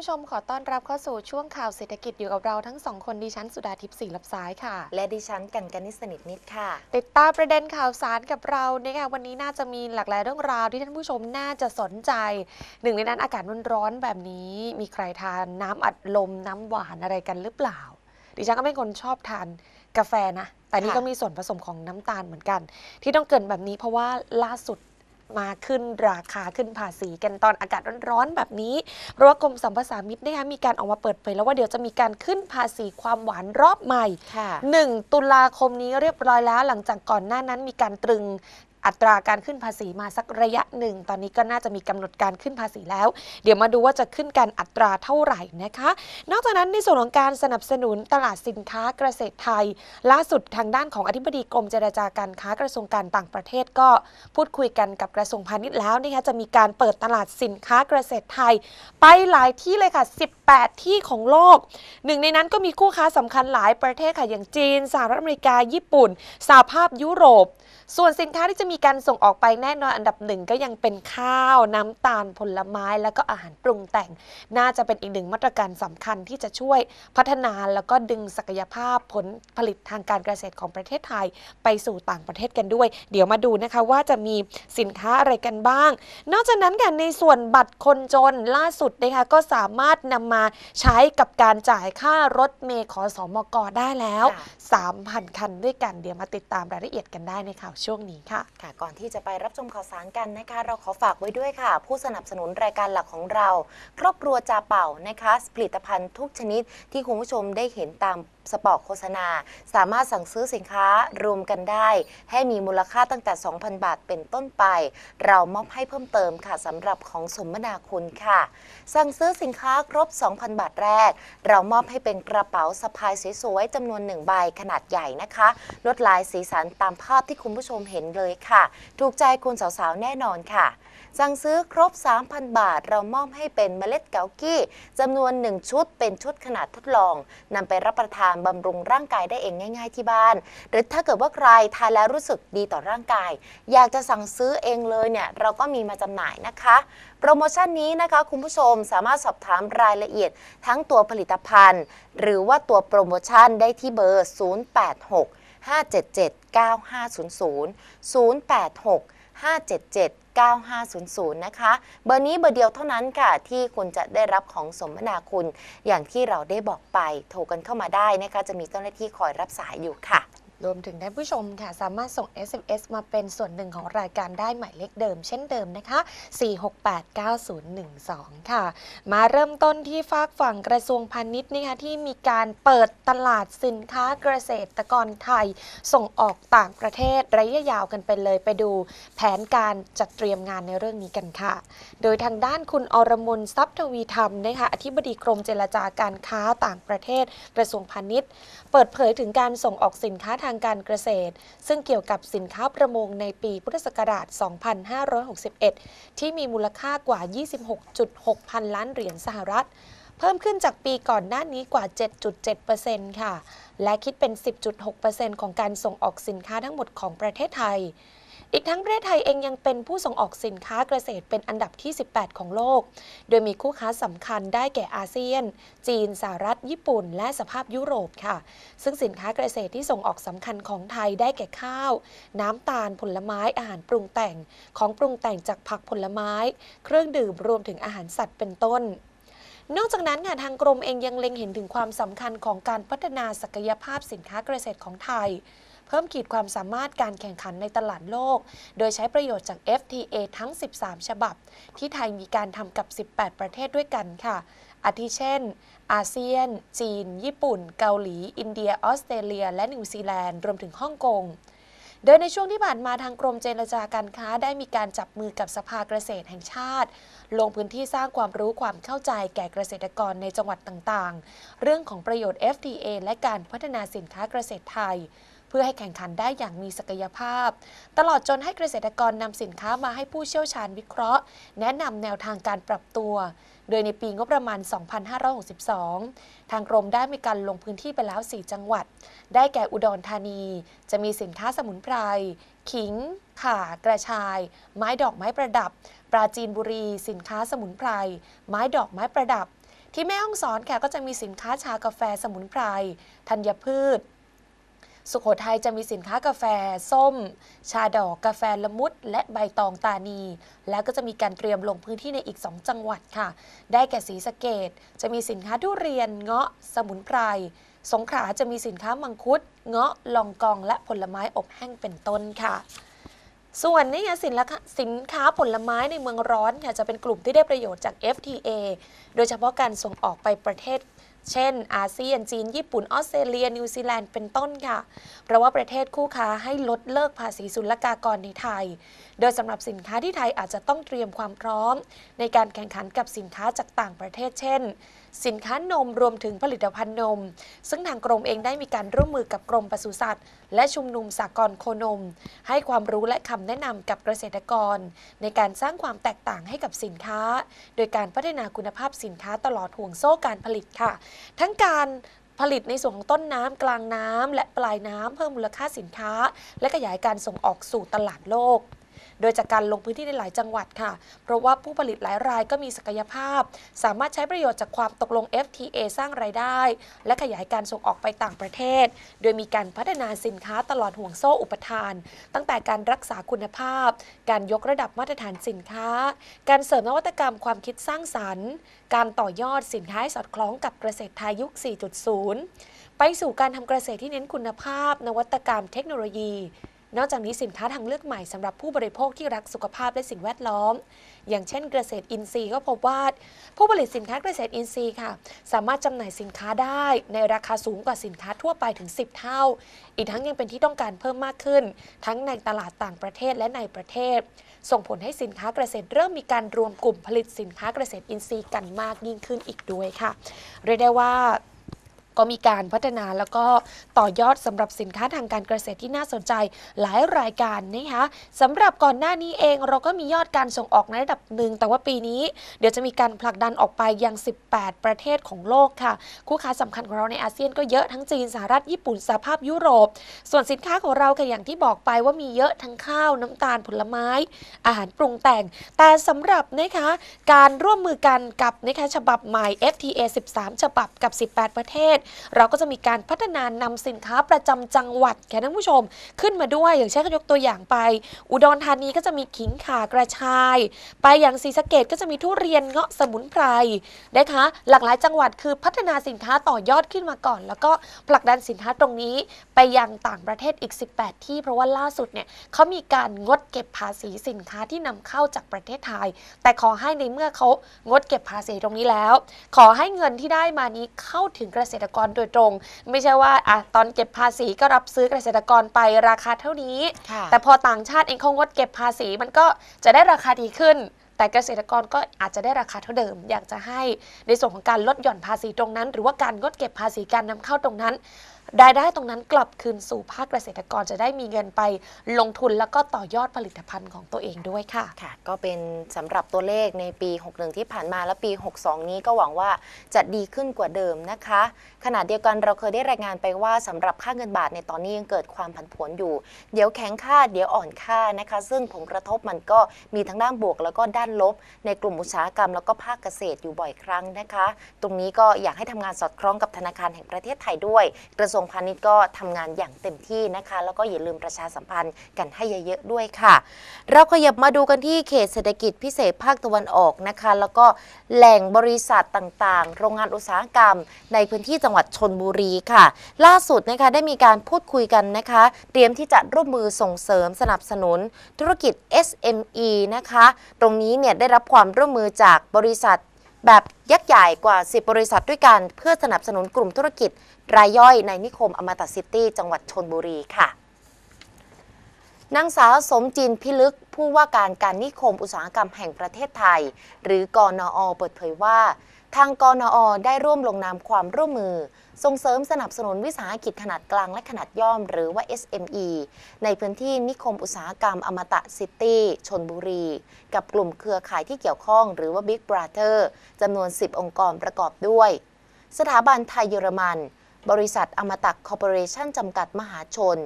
ผู้ชมขอต้อนรับเข้าสู่ช่วงข่าวเศรษฐกิจอยู่กับเราทั้งสองคนดิฉันสุดาทิพย์ศรีลับซ้ายค่ะ และดิฉันกันกนิสนิทนิดค่ะ ติดตามประเด็นข่าวสารกับเราเนี่ยค่ะวันนี้น่าจะมีหลากหลายเรื่องราวที่ท่านผู้ชมน่าจะสนใจหนึ่งในนั้นอากาศร้อนๆแบบนี้มีใครทานน้ำอัดลม น้ำหวานอะไรกันหรือเปล่า ดิฉันก็เป็นคนชอบทานกาแฟนะแต่นี่ก็มีส่วนผสมของน้ำตาลเหมือนกัน ที่ต้องเกินแบบนี้เพราะว่าล่าสุดมาขึ้นราคาขึ้นภาษีกันตอนอากาศร้อนๆแบบนี้เพราะว่ากรมสัมภาษามิตรนะคะมีการออกมาเปิดเผยแล้วว่าเดี๋ยวจะมีการขึ้นภาษีความหวานรอบใหม่1ตุลาคมนี้เรียบร้อยแล้ว หลังจากก่อนหน้านั้นมีการตรึงอัตราการขึ้นภาษีมาสักระยะหนึ่งตอนนี้ก็น่าจะมีกำหนดการขึ้นภาษีแล้ว เดี๋ยวมาดูว่าจะขึ้นกันอัตราเท่าไหร่นะคะ นอกจากนั้นในส่วนของการสนับสนุนตลาดสินค้าเกษตรไทยล่าสุดทางด้านของอธิบดีกรมเจรจาการค้ากระทรวงการต่างประเทศก็พูดคุยกันกับกระทรวงพาณิชย์แล้วนะคะจะมีการเปิดตลาดสินค้าเกษตรไทย ไปหลายที่เลยค่ะ 18 ที่ของโลกหนึ่งในนั้นก็มีคู่ค้าสำคัญหลายประเทศค่ะอย่างจีนสหรัฐอเมริกาญี่ปุ่น สหภาพยุโรป ส่วนสินค้าที่จะมีการส่งออกไปแน่นอนอันดับหนึ่งก็ยังเป็นข้าวน้ำตาลผลไม้แล้วก็อาหารปรุงแต่ง น่าจะเป็นอีกหนึ่งมาตรการสำคัญที่จะช่วยพัฒนาแล้วก็ดึงศักยภาพผลผลิตทางการเกษตรของประเทศไทย ไปสู่ต่างประเทศกันด้วย เดี๋ยวมาดูนะคะว่าจะมีสินค้าอะไรกันบ้าง นอกจากนั้นกันในส่วนบัตรคนจนล่าสุดนะคะก็สามารถนำมาใช้กับการจ่ายค่ารถเมย์ขอสอมกได้แล้ว 3,000 คันด้วยกันเดี๋ยวมาติดตามรายละเอียดกันได้ในข่าว ช่วงนี้ค่ะค่ะก่อนที่จะไปรับชมข่าวสารกันนะคะ เราขอฝากไว้ด้วยค่ะ ผู้สนับสนุนรายการหลักของเรา ครอบครัวจาเป่านะคะ ผลิตภัณฑ์ทุกชนิดที่คุณผู้ชมได้เห็นตามสปอร์โฆษณาสามารถสั่งซื้อสินค้ารวมกันได้ ให้มีมูลค่าตั้งแต่ 2,000 บาทเป็นต้นไป เรามอบให้เพิ่มเติมค่ะ สำหรับของสมนาคุณค่ะ สั่งซื้อสินค้าครบ 2,000 บาทแรก เรามอบให้เป็นกระเป๋าสะพายสวยๆจำนวนหนึ่งใบขนาดใหญ่นะคะลวดลายสีสันตามภาพที่คุณผู้ชมเห็นเลยค่ะ ถูกใจคุณสาวๆแน่นอนค่ะสั่งซื้อครบ 3,000 บาทเรามอบให้เป็นเมล็ดเกากี้จำนวน 1 ชุดเป็นชุดขนาดทดลองนำไปรับประทานบำรุงร่างกายได้เองง่ายๆ ที่บ้าน หรือถ้าเกิดว่าใคร ทานแล้วรู้สึกดีต่อร่างกาย อยากจะสั่งซื้อเองเลยเนี่ยเราก็มีมาจำหน่ายนะคะ โปรโมชั่นนี้นะคะคุณผู้ชมสามารถสอบถามรายละเอียด ทั้งตัวผลิตภัณฑ์ หรือว่าตัวโปรโมชั่นได้ที่เบอร์ 086 577 9500 086 577 9500 นะคะ เบอร์นี้เบอร์เดียวเท่านั้นค่ะ ที่คุณจะได้รับของสมนาคุณ อย่างที่เราได้บอกไปโทรกันเข้ามาได้นะคะ จะมีเจ้าหน้าที่คอยรับสายอยู่ค่ะรวมถึงท่านผู้ชมค่ะ สามารถส่ง SMS มาเป็นส่วนหนึ่งของรายการได้หมายเลขเดิมเช่นเดิมนะคะ 4689012 ค่ะ มาเริ่มต้นที่ฝากฝั่งกระทรวงพาณิชย์นะคะที่มีการเปิดตลาดสินค้าเกษตรตกรไทย ส่งออกต่างประเทศระยะยาวกันไปเลยไปดูแผนการจัดเตรียมงานในเรื่องนี้กันค่ะ โดยทางด้านคุณอรมนทรัพย์ทวีธรรมนะคะอธิบดีกรมเจรจาการค้าต่างประเทศกระทรวงพาณิชย์เปิดเผยถึงการส่งออกสินค้าางการเกษตร ซึ่งเกี่ยวกับสินค้าประมงในปีพุทธศักราช 2561 ที่มีมูลค่ากว่า 26.6 พันล้านเหรียญสหรัฐ เพิ่มขึ้นจากปีก่อนหน้านี้กว่า 7.7%ค่ะ และคิดเป็น 10.6%ของการส่งออกสินค้าทั้งหมดของประเทศไทยอีกทั้งประเทศไทยเองยังเป็นผู้ส่งออกสินค้าเกษตรเป็นอันดับที่ 18 ของโลก โดยมีคู่ค้าสำคัญได้แก่อาเซียน จีน สหรัฐ ญี่ปุ่น และสภาพยุโรปค่ะ ซึ่งสินค้าเกษตรที่ส่งออกสำคัญของไทยได้แก่ข้าว น้ำตาล ผลไม้อาหารปรุงแต่ง ของปรุงแต่งจากผักผลไม้ เครื่องดื่มรวมถึงอาหารสัตว์เป็นต้น นอกจากนั้นค่ะทางกรมเองยังเล็งเห็นถึงความสำคัญของการพัฒนาศักยภาพสินค้าเกษตรของไทยเพิ่มขีดความสามารถการแข่งขันในตลาดโลก โดยใช้ประโยชน์จาก FTA ทั้ง 13 ฉบับ ที่ไทยมีการทำกับ 18 ประเทศด้วยกันค่ะ อาทิเช่น อาเซียน จีน ญี่ปุ่น เกาหลี อินเดีย ออสเตรเลีย และนิวซีแลนด์ รวมถึงฮ่องกง โดยในช่วงที่ผ่านมาทางกรมเจรจาการค้าได้มีการจับมือกับสภาเกษตรแห่งชาติ ลงพื้นที่สร้างความรู้ความเข้าใจแก่เกษตรกรในจังหวัดต่างๆ เรื่องของประโยชน์ FTA และการพัฒนาสินค้าเกษตรไทยเพื่อให้แข่งขันได้อย่างมีศักยภาพ ตลอดจนให้เกษตรกรนำสินค้ามาให้ผู้เชี่ยวชาญวิเคราะห์ แนะนำแนวทางการปรับตัว โดยในปีงบประมาณ 2562 ทางกรมได้มีการลงพื้นที่ไปแล้ว 4 จังหวัด ได้แก่อุดรธานีจะมีสินค้าสมุนไพรขิง ข่า กระชาย ไม้ดอกไม้ประดับ ปราจีนบุรี สินค้าสมุนไพร ไม้ดอกไม้ประดับ ที่แม่ฮ่องสอนแขกก็จะมีสินค้าชากาแฟสมุนไพรธัญพืชสุขโขทัยจะมีสินค้ากาแฟส้ม ชาดอก กาแฟละมุด และใบตองตานี แล้วก็จะมีการเตรียมลงพื้นที่ในอีก2จังหวัดค่ะ ได้แก่ศรีสะเกดจะมีสินค้าทุเรียนเงาะ สมุนไพรสงขลาจะมีสินค้ามังคุด เงาะ ลองกองและผลไม้อบแห้งเป็นต้นค่ะ ส่วนนี้สินสินค้าผลไม้ในเมืองร้อนเนี่ยจะเป็นกลุ่มที่ได้ประโยชน์จาก FTA โดยเฉพาะการส่งออกไปประเทศเช่น อาเซียนจีน ญี่ปุ่น ออสเตรเลียนิวซีแลนด์เป็นต้นค่ะ เพราะว่าประเทศคู่ค้าให้ลดเลิกภาษีศุลกากรในไทยโดยสำหรับสินค้าที่ไทยอาจจะต้องเตรียมความพร้อม ในการแข่งขันกับสินค้าจากต่างประเทศ เช่น สินค้านมรวมถึงผลิตภัณฑ์นม ซึ่งทางกรมเองได้มีการร่วมมือกับกรมปศุสัตว์และชุมนุมสากลโคนม ให้ความรู้และคำแนะนำกับเกษตรกร ในการสร้างความแตกต่างให้กับสินค้า โดยการพัฒนาคุณภาพสินค้าตลอดห่วงโซ่การผลิตค่ะ ทั้งการผลิตในส่วนของต้นน้ำกลางน้ำ และปลายน้ำเพิ่มมูลค่าสินค้า และขยายการส่งออกสู่ตลาดโลกโดยจากการลงพื้นที่ในหลายจังหวัดค่ะ เพราะว่าผู้ผลิตหลายรายก็มีศักยภาพ สามารถใช้ประโยชน์จากความตกลง FTA สร้างไรายได้ และขยายการส่งออกไปต่างประเทศ โดยมีการพัฒนาสินค้าตลอดห่วงโซ่อุปทาน ตั้งแต่การรักษาคุณภาพ การยกระดับมาตรฐานสินค้า การเสริมนวัตกรรมความคิดสร้างสรรค์ การต่อยอดสินค้าสอดคล้องกับเกษตรไทยยุค 4.0 ไปสู่การทำเกษตรที่เน้นคุณภาพ นวัตกรรมเทคโนโลยีนอกจากนี้สินค้าทางเลือกใหม่สำหรับผู้บริโภคที่รักสุขภาพและสิ่งแวดล้อม อย่างเช่น เกษตรอินทรีย์ก็พบว่าผู้ผลิตสินค้าเกษตรอินทรีย์ค่ะ สามารถจำหน่ายสินค้าได้ในราคาสูงกว่าสินค้าทั่วไปถึง 10 เท่า อีกทั้งยังเป็นที่ต้องการเพิ่มมากขึ้น ทั้งในตลาดต่างประเทศและในประเทศ ส่งผลให้สินค้าเกษตรเริ่มมีการรวมกลุ่มผลิตสินค้าเกษตรอินทรีย์กันมากยิ่งขึ้นอีกด้วยค่ะเรียกได้ว่าก็มีการพัฒนาแล้วก็ต่อยอดสำหรับสินค้าทางการเกษตรที่น่าสนใจหลายรายการนะคะสำหรับก่อนหน้านี้เองเราก็มียอดการส่งออกในระดับหนึ่งแต่ว่าปีนี้ เดี๋ยวจะมีการผลักดันออกไปยัง18 ประเทศของโลกค่ะคู่ค้าสำคัญของเราในอาเซียนก็เยอะทั้งจีนสหรัฐญี่ปุ่นสหภาพยุโรป ส่วนสินค้าของเราค่ะอย่างที่บอกไปว่ามีเยอะทั้งข้าวน้ำตาลผลไม้อาหารปรุงแต่งแต่สำหรับนะคะการร่วมมือกันกับนะคะฉบับใหม่ FTA 13ฉบับกับ 18 ประเทศเราก็จะมีการพัฒนานำสินค้าประจำจังหวัดแก่ท่านผู้ชม ขึ้นมาด้วย อย่างเช่นยกตัวอย่างไป อุดรธานีก็จะมีขิงข่ากระชาย ไปอย่างศรีสะเกดก็จะมีทุเรียนเงาะสมุนไพร นะคะหลากหลายจังหวัดคือพัฒนาสินค้าต่อยอดขึ้นมาก่อน แล้วก็ผลักดันสินค้าตรงนี้ไปยังต่างประเทศอีก 18 ที่ เพราะว่าล่าสุดเนี่ยเขามีการงดเก็บภาษีสินค้าที่นำเข้าจากประเทศไทย แต่ขอให้ในเมื่อเขางดเก็บภาษีตรงนี้แล้ว ขอให้เงินที่ได้มานี้เข้าถึงเกษตรกกรโดยตรง ไม่ใช่ว่าอ่ะตอนเก็บภาษีก็รับซื้อเกษตรกรไปราคาเท่านี้ แต่พอต่างชาติเองเขางดเก็บภาษีมันก็จะได้ราคาดีขึ้น แต่เกษตรกรก็อาจจะได้ราคาเท่าเดิม อยากจะให้ในส่วนของการลดหย่อนภาษีตรงนั้น หรือว่าการงดเก็บภาษีการนำเข้าตรงนั้นรายได้ตรงนั้นกลับคืนสู่ภาคเกษตรกรจะได้มีเงินไปลงทุนแล้วก็ต่อยอดผลิตภัณฑ์ของตัวเองด้วยค่ะค่ะ ก็เป็นสำหรับตัวเลขในปี 61 ที่ผ่านมา และปี 62 นี้ก็หวังว่าจะดีขึ้นกว่าเดิมนะคะขณะเดียวกันเราเคยได้รายงานไปว่าสำหรับค่าเงินบาทในตอนนี้ยังเกิดความผันผวนอยู่ เดี๋ยวแข็งค่าเดี๋ยวอ่อนค่านะคะ ซึ่งผลกระทบมันก็มีทั้งด้านบวก แล้วก็ด้านลบ ในกลุ่มอุตสาหกรรม แล้วก็ภาคเกษตรอยู่บ่อยครั้งนะคะ ตรงนี้ก็อยากให้ทำงานสอดคล้องกับธนาคารแห่งประเทศไทยด้วย กระทรวงวงพาณิชย์ก็ทำงานอย่างเต็มที่นะคะแล้วก็อย่าลืมประชาสัมพันธ์กันให้ เยอะๆด้วยค่ะ เราขยับมาดูกันที่เขตเศรษฐกิจพิเศษภาคตะวันออกนะคะแล้วก็แหล่งบริษัทต่างๆ โรงงานอุตสาหกรรม ในพื้นที่จังหวัดชนบุรีค่ะ ล่าสุดนะคะได้มีการพูดคุยกันนะคะ เตรียมที่จะร่วมมือส่งเสริมสนับสนุนธุรกิจ SME นะคะตรงนี้เนี่ยได้รับความร่วมมือจากบริษัทแบบยักษ์ใหญ่กว่า 10 บริษัทด้วยกัน เพื่อสนับสนุนกลุ่มธุรกิจ รายย่อยในนิคมอมตะซิตี้จังหวัดชนบุรีค่ะ นางสาวสมจินพิลึกผู้ว่าการการนิคมอุตสาหกรรมแห่งประเทศไทย หรือกอนอเปิดเผยว่า ทางกอนอ ได้ร่วมลงนามความร่วมมือส่งเสริมสนับสนุนวิสาหกิจขนาดกลางและขนาดย่อมหรือว่า SME ในพื้นที่นิคมอุตสาหกรรมอมตะซิตี้ชนบุรี กับกลุ่มเครือข่ายที่เกี่ยวข้องหรือว่า Big Brother จำนวน 10 องค์กรประกอบด้วย สถาบันไทยเยอรมัน บริษัทอมตะคอร์ปอเรชั่นจำกัดมหาชน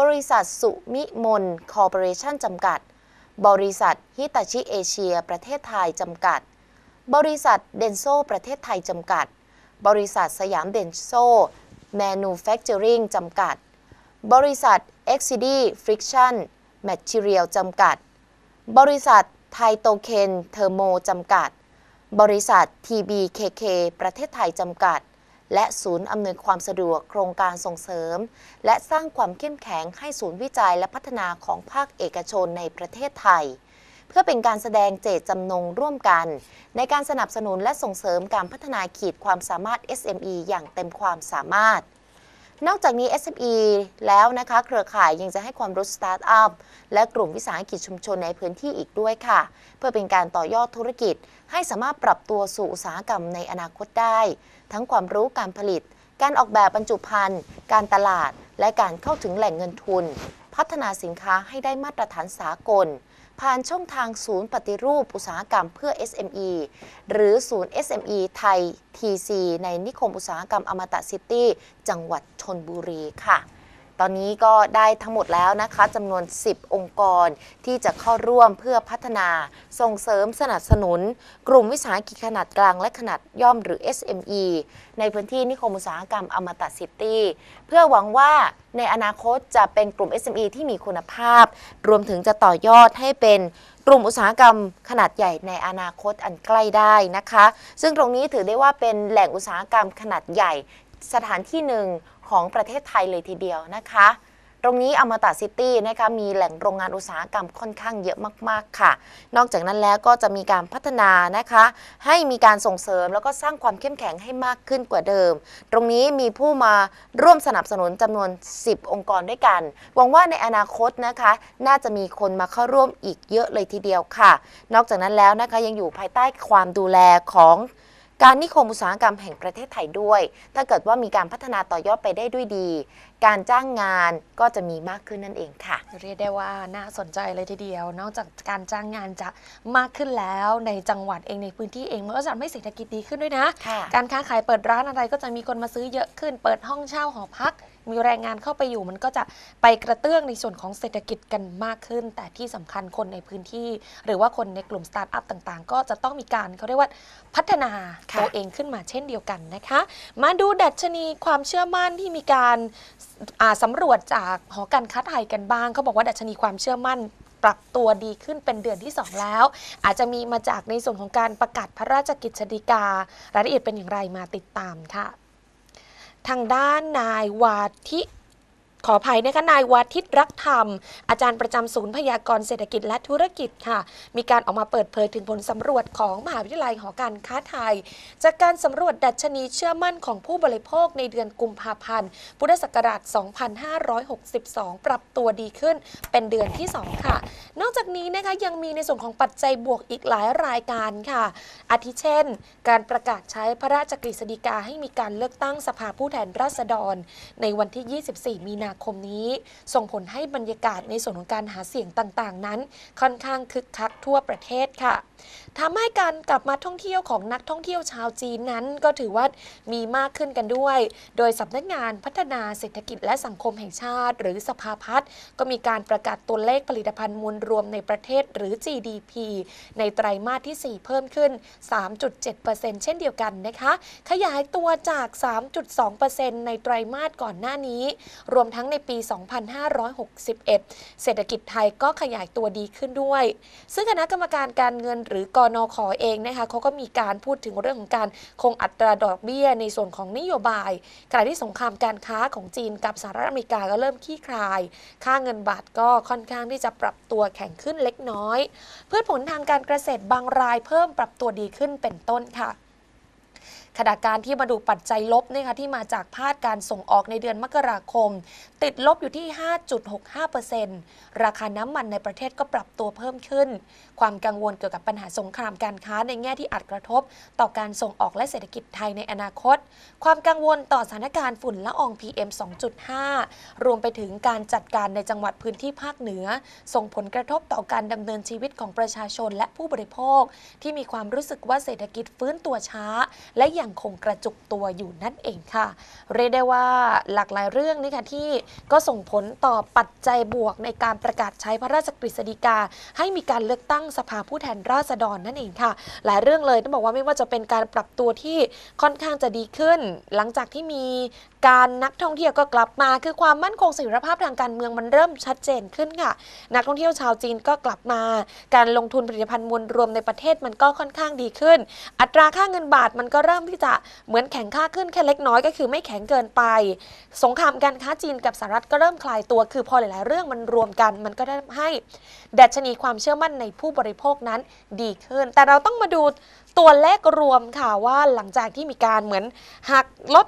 บริษัทสุมิมนคอร์ปอเรชั่นจำกัด บริษัท ฮิตาชิเอเชีย ประเทศไทยจำกัด บริษัทเดนโซประเทศไทยจำกัดบริษัทสยามเบนโซ่ Manufacturing จำกัด บริษัท e x c i d i Friction Material จำกัด บริษัทไทโตเคนเทอร์โมจำกัด บริษัท TBKK ประเทศไทย จำกัด และศูนย์อำนวยความสะดวกโครงการส่งเสริม และสร้างความเข้มแข็งให้ศูนย์วิจัยและพัฒนาของภาคเอกชนในประเทศไทยเพื่อเป็นการแสดงเจตจำนงร่วมกัน ในการสนับสนุนและส่งเสริมการพัฒนาขีดความสามารถ SME อย่างเต็มความสามารถ นอกจากนี้ SME แล้วนะคะเครือข่ายยังจะให้ความรู้สตาร์ทอัพและกลุ่มวิสาหกิจชุมชนในพื้นที่อีกด้วยค่ะ เพื่อเป็นการต่อยอดธุรกิจ ให้สามารถปรับตัวสู่อุตสาหกรรมในอนาคตได้ ทั้งความรู้การผลิต การออกแบบบรรจุภัณฑ์การตลาด และการเข้าถึงแหล่งเงินทุน พัฒนาสินค้าให้ได้มาตรฐานสากลผ่านช่องทางศูนย์ปฏิรูป อุตสาหกรรมเพื่อ SME หรือศูนย์ SME ไทย TC ในนิคมอุตสาหกรรมอมตะซิตี้ จังหวัดชนบุรีค่ะตอนนี้ก็ได้ทั้งหมดแล้วนะคะจำนวน 10 องค์กรที่จะเข้าร่วมเพื่อพัฒนาส่งเสริมสนับสนุน กลุ่มวิสาหกิจขนาดกลางและขนาดย่อมหรือ SME ในพื้นที่นิคมอุตสาหกรรมอมตะซิตี้เพื่อหวังว่าในอนาคตจะเป็นกลุ่ม SME ที่มีคุณภาพ รวมถึงจะต่อยอดให้เป็นกลุ่มอุตสาหกรรมขนาดใหญ่ในอนาคตอันใกล้ได้นะคะ ซึ่งตรงนี้ถือได้ว่าเป็นแหล่งอุตสาหกรรมขนาดใหญ่ สถานที่หนึ่งของประเทศไทยเลยทีเดียวนะคะ ตรงนี้อมตะซิตี้นะคะมีแหล่งโรงงานอุตสาหกรรมค่อนข้างเยอะมาก ๆค่ะ นอกจากนั้นแล้วก็จะมีการพัฒนานะคะ ให้มีการส่งเสริมแล้วก็สร้างความเข้มแข็งให้มากขึ้นกว่าเดิม ตรงนี้มีผู้มาร่วมสนับสนุนจำนวน 10 องค์กรด้วยกัน หวังว่าในอนาคตนะคะน่าจะมีคนมาเข้าร่วมอีกเยอะเลยทีเดียวค่ะ นอกจากนั้นแล้วนะคะยังอยู่ภายใต้ความดูแลของการนิคมอุตสาหกรรมแห่งประเทศไทยด้วย ถ้าเกิดว่ามีการพัฒนาต่อยอดไปได้ด้วยดี การจ้างงานก็จะมีมากขึ้นนั่นเองค่ะ เรียกได้ว่าน่าสนใจเลยทีเดียวนอกจากการจ้างงานจะมากขึ้นแล้วในจังหวัดเองในพื้นที่เองมันก็จะทำให้เศรษฐกิจดีขึ้นด้วยนะ การค้าขายเปิดร้านอะไรก็จะมีคนมาซื้อเยอะขึ้น เปิดห้องเช่าหอพักมีแรงงานเข้าไปอยู่มันก็จะไปกระเตื้องในส่วนของเศรษฐกิจกันมากขึ้น แต่ที่สำคัญคนในพื้นที่ หรือว่าคนในกลุ่มสตาร์ทอัพต่าง ๆ ก็จะต้องมีการเขาเรียกว่าพัฒนาตัวเองขึ้นมาเช่นเดียวกันนะคะ มาดูดัชนีความเชื่อมั่นที่มีการสำรวจจากหอการค้าไทยกันบ้างเขาบอกว่าดัชนีความเชื่อมั่นปรับตัวดีขึ้นเป็นเดือนที่ 2 แล้ว อาจจะมีมาจากในส่วนของการประกาศพระราชกิจดิการายละเอียดเป็นอย่างไรมาติดตามค่ะทางด้านนายวาทิขออภัยนะคะนายวัทิตรักธรรม อาจารย์ประจำศูนย์พยากรเศรษฐกิจและธุรกิจ ค่ะ มีการออกมาเปิดเผยถึงผลสำรวจของมหาวิทยาลัยหอการค้าไทย จากการสำรวจดัชนีเชื่อมั่นของผู้บริโภคในเดือนกุมภาพันธ์ พุทธศักราช 2562 ปรับตัวดีขึ้นเป็นเดือนที่ 2 ค่ะ นอกจากนี้นะคะยังมีในส่วนของปัจจัยบวกอีกหลายรายการค่ะอาทิเช่น การประกาศใช้พระราชกฤษฎีกาให้มีการเลือกตั้งสภาผู้แทนราษฎร ในวันที่ 24 มีนาาคมนี้ส่งผลให้บรรยากาศในส่วนของการหาเสียงต่างๆ นั้นค่อนข้างคึกคักทั่วประเทศค่ะทำให้การกลับมาท่องเที่ยวของนักท่องเที่ยวชาวจีนนั้น ก็ถือว่ามีมากขึ้นกันด้วย โดยสำนักงานพัฒนาเศรษฐกิจและสังคมแห่งชาติ หรือสภาพัฒน์ก็มีการประกาศตัวเลขผลิตภัณฑ์มวลรวมในประเทศหรือ GDP ในไตรมาสที่ 4 เพิ่มขึ้น 3.7%เช่นเดียวกันนะคะ ขยายตัวจาก 3.2%ในไตรมาสก่อนหน้านี้ รวมทั้งในปี 2561 เศรษฐกิจไทยก็ขยายตัวดีขึ้นด้วย ซึ่งคณะกรรมการการเงินหรือกนขอเองนะคะเขาก็มีการพูดถึงเรื่องของการคงอัตราดอกเบี้ยในส่วนของนโยบายขณะที่สงครามการค้าของจีนกับสหรัฐอเมริกาก็เริ่มขี้คลาย ค่าเงินบาทก็ค่อนข้างที่จะปรับตัวแข็งขึ้นเล็กน้อย เพื่อผลทางการเกษตรบางรายเพิ่มปรับตัวดีขึ้นเป็นต้นค่ะขณะการที่มาดูปัจจัยลบนะคะที่มาจากภาคการส่งออกในเดือนมกราคมติดลบอยู่ที่ 5.65%ราคาน้ำมันในประเทศก็ปรับตัวเพิ่มขึ้น ความกังวลเกี่ยวกับปัญหาสงครามการค้าในแง่ที่อาจกระทบ ต่อการส่งออกและเศรษฐกิจไทยในอนาคต ความกังวลต่อสถานการณ์ฝุ่นละออง PM 2.5 รวมไปถึงการจัดการในจังหวัดพื้นที่ภาคเหนือ ส่งผลกระทบต่อการดำเนินชีวิตของประชาชนและผู้บริโภค ที่มีความรู้สึกว่าเศรษฐกิจฟื้นตัวช้า และยังคงกระจุกตัวอยู่นั่นเองค่ะ เรียกได้ว่าหลากหลายเรื่องนี่ค่ะที่ก็ส่งผลต่อปัจจัยบวกในการประกาศใช้พระราชกฤษฎีกา ให้มีการเลือกตั้งสภาผู้แทนราษฎรนั่นเองค่ะ หลายเรื่องเลยต้องบอกว่าไม่ว่าจะเป็นการปรับตัวที่ค่อนข้างจะดีขึ้น หลังจากที่มีการนักท่องเที่ยวก็กลับมาคือความมั่นคงเสถียรภาพทางการเมืองมันเริ่มชัดเจนขึ้นค่ะ นักท่องเที่ยวชาวจีนก็กลับมา การลงทุนผลิตภัณฑ์มวลรวมในประเทศมันก็ค่อนข้างดีขึ้น อัตราค่าเงินบาทมันก็เริ่มที่จะเหมือนแข็งค่าขึ้นแค่เล็กน้อย ก็คือไม่แข็งเกินไป สงครามการค้าจีนกับสหรัฐก็เริ่มคลายตัว คือพอหลายๆ เรื่องมันรวมกัน มันก็ได้ให้ดัชนีความเชื่อมั่นในผู้บริโภคนั้นดีขึ้น แต่เราต้องมาดูตัวเลขรวมค่ะว่าหลังจากที่มีการเหมือนหักลด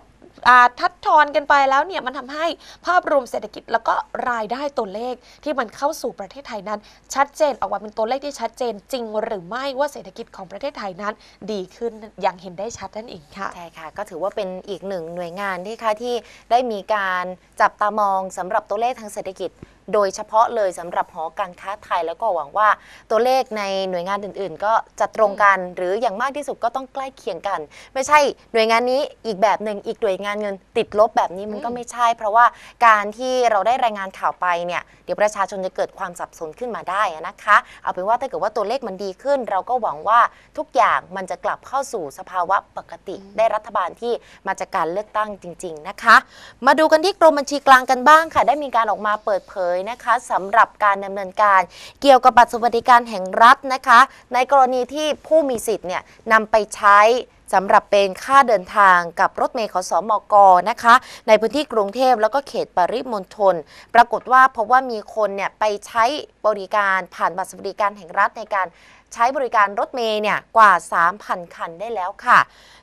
ทัดทอนกันไปแล้วเนี่ยมันทำให้ภาพรวมเศรษฐกิจแล้วก็รายได้ตัวเลขที่มันเข้าสู่ประเทศไทยนั้น ชัดเจนออกมาเป็นตัวเลขที่ชัดเจน จริงหรือไม่ว่าเศรษฐกิจของประเทศไทยนั้น ดีขึ้นอย่างเห็นได้ชัดนั่นเองค่ะใช่ ค่ะก็ถือว่าเป็นอีกหนึ่งหน่วยงานที่ค่ะที่ได้มีการจับตามองสำหรับตัวเลขทางเศรษฐกิจโดยเฉพาะเลยสำหรับหอการค้าไทยแล้วก็หวังว่า ตัวเลขในหน่วยงานอื่นๆ ก็จะตรงกันหรืออย่างมากที่สุดก็ต้องใกล้เคียงกัน ไม่ใช่ หน่วยงานนี้อีกแบบหนึ่ง อีกหน่วยงานเงินติดลบแบบนี้มันก็ไม่ใช่ เพราะว่าการที่เราได้รายงานข่าวไปเนี่ยเดี๋ยวประชาชนจะเกิดความสับสนขึ้นมาได้นะคะ เอาเป็นว่าถ้าเกิดว่าตัวเลขมันดีขึ้น เราก็หวังว่าทุกอย่างมันจะกลับเข้าสู่สภาวะปกติ ได้รัฐบาลที่มาจากการเลือกตั้งจริงๆนะคะ มาดูกันที่กรมบัญชีกลางกันบ้างค่ะ ได้มีการออกมาเปิดเผยนะคะ สำหรับการดำเนินการเกี่ยวกับบัตรสวัสดิการแห่งรัฐนะคะ ในกรณีที่ผู้มีสิทธิ์เนี่ยนำไปใช้สำหรับเป็นค่าเดินทางกับรถเมล์ขอสอมอกนะคะในพื้นที่กรุงเทพแล้วก็เขตปริมณฑลปรากฏว่าพบว่ามีคนเนี่ยไปใช้บริการผ่านบัตรสวัสดิการแห่งรัฐในการใช้บริการรถเมล์เนี่ยกว่า 3,000 คันได้แล้วค่ะ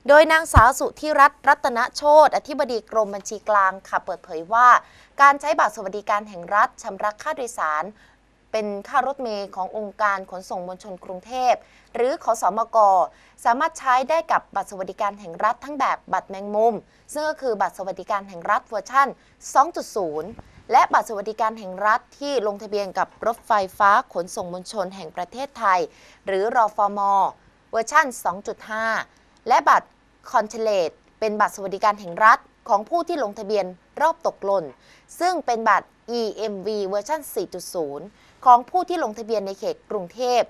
โดยนางสาวสุธิรัตน์รัตนโชตอธิบดีกรมบัญชีกลางค่ะ เปิดเผยว่า การใช้บัตรสวัสดิการแห่งรัฐชำระค่าโดยสารเป็นค่ารถเมย์ขององค์การขนส่งมวลชนกรุงเทพหรือขอสอมกสามารถใช้ได้กับบัตรสวัสดิการแห่งรัฐทั้งแบบบัตรแมงมุม ซึ่งก็คือบัตรสวัสดิการแห่งรัฐเวอร์ชั่น 2.0 และบัตรสวัสดิการแห่งรัฐที่ลงทะเบียนกับรถไฟฟ้าขนส่งมวลชนแห่งประเทศไทย หรือรอฟอมอเวอร์ชั่น 2.5 และบัตรคอนเทเลตเป็นบัตรสวัสดิการแห่งรัฐของผู้ที่ลงทะเบียนรอบตกหล่นซึ่งเป็นบัตร EMV เวอร์ชัน4.0ของผู้ที่ลงทะเบียนในเขตกรุงเทพ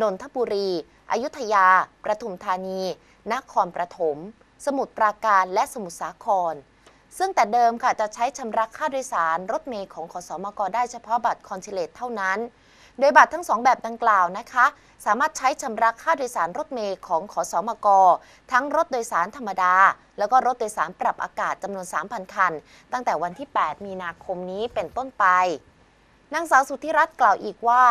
นนทบุรี อยุธยาประทุมธานี นครปฐม สมุทรปราการ และสมุทรสาคร ซึ่งแต่เดิมค่ะจะใช้ชำระค่าโดยสารรถเมล์ของขอสอมกได้เฉพาะบัตรคอนเชเลตเท่านั้น โดยบัตรทั้งสองแบบดังกล่าวนะคะ สามารถใช้ชำระค่าโดยสารรถเมล์ของขอสอมก ทั้งรถโดยสารธรรมดา แล้วก็รถโดยสารปรับอากาศจำนวน 3,000 คันตั้งแต่วันที่ 8 มีนาคมนี้เป็นต้นไปนางสาวสุธิรัตน์กล่าวอีกว่า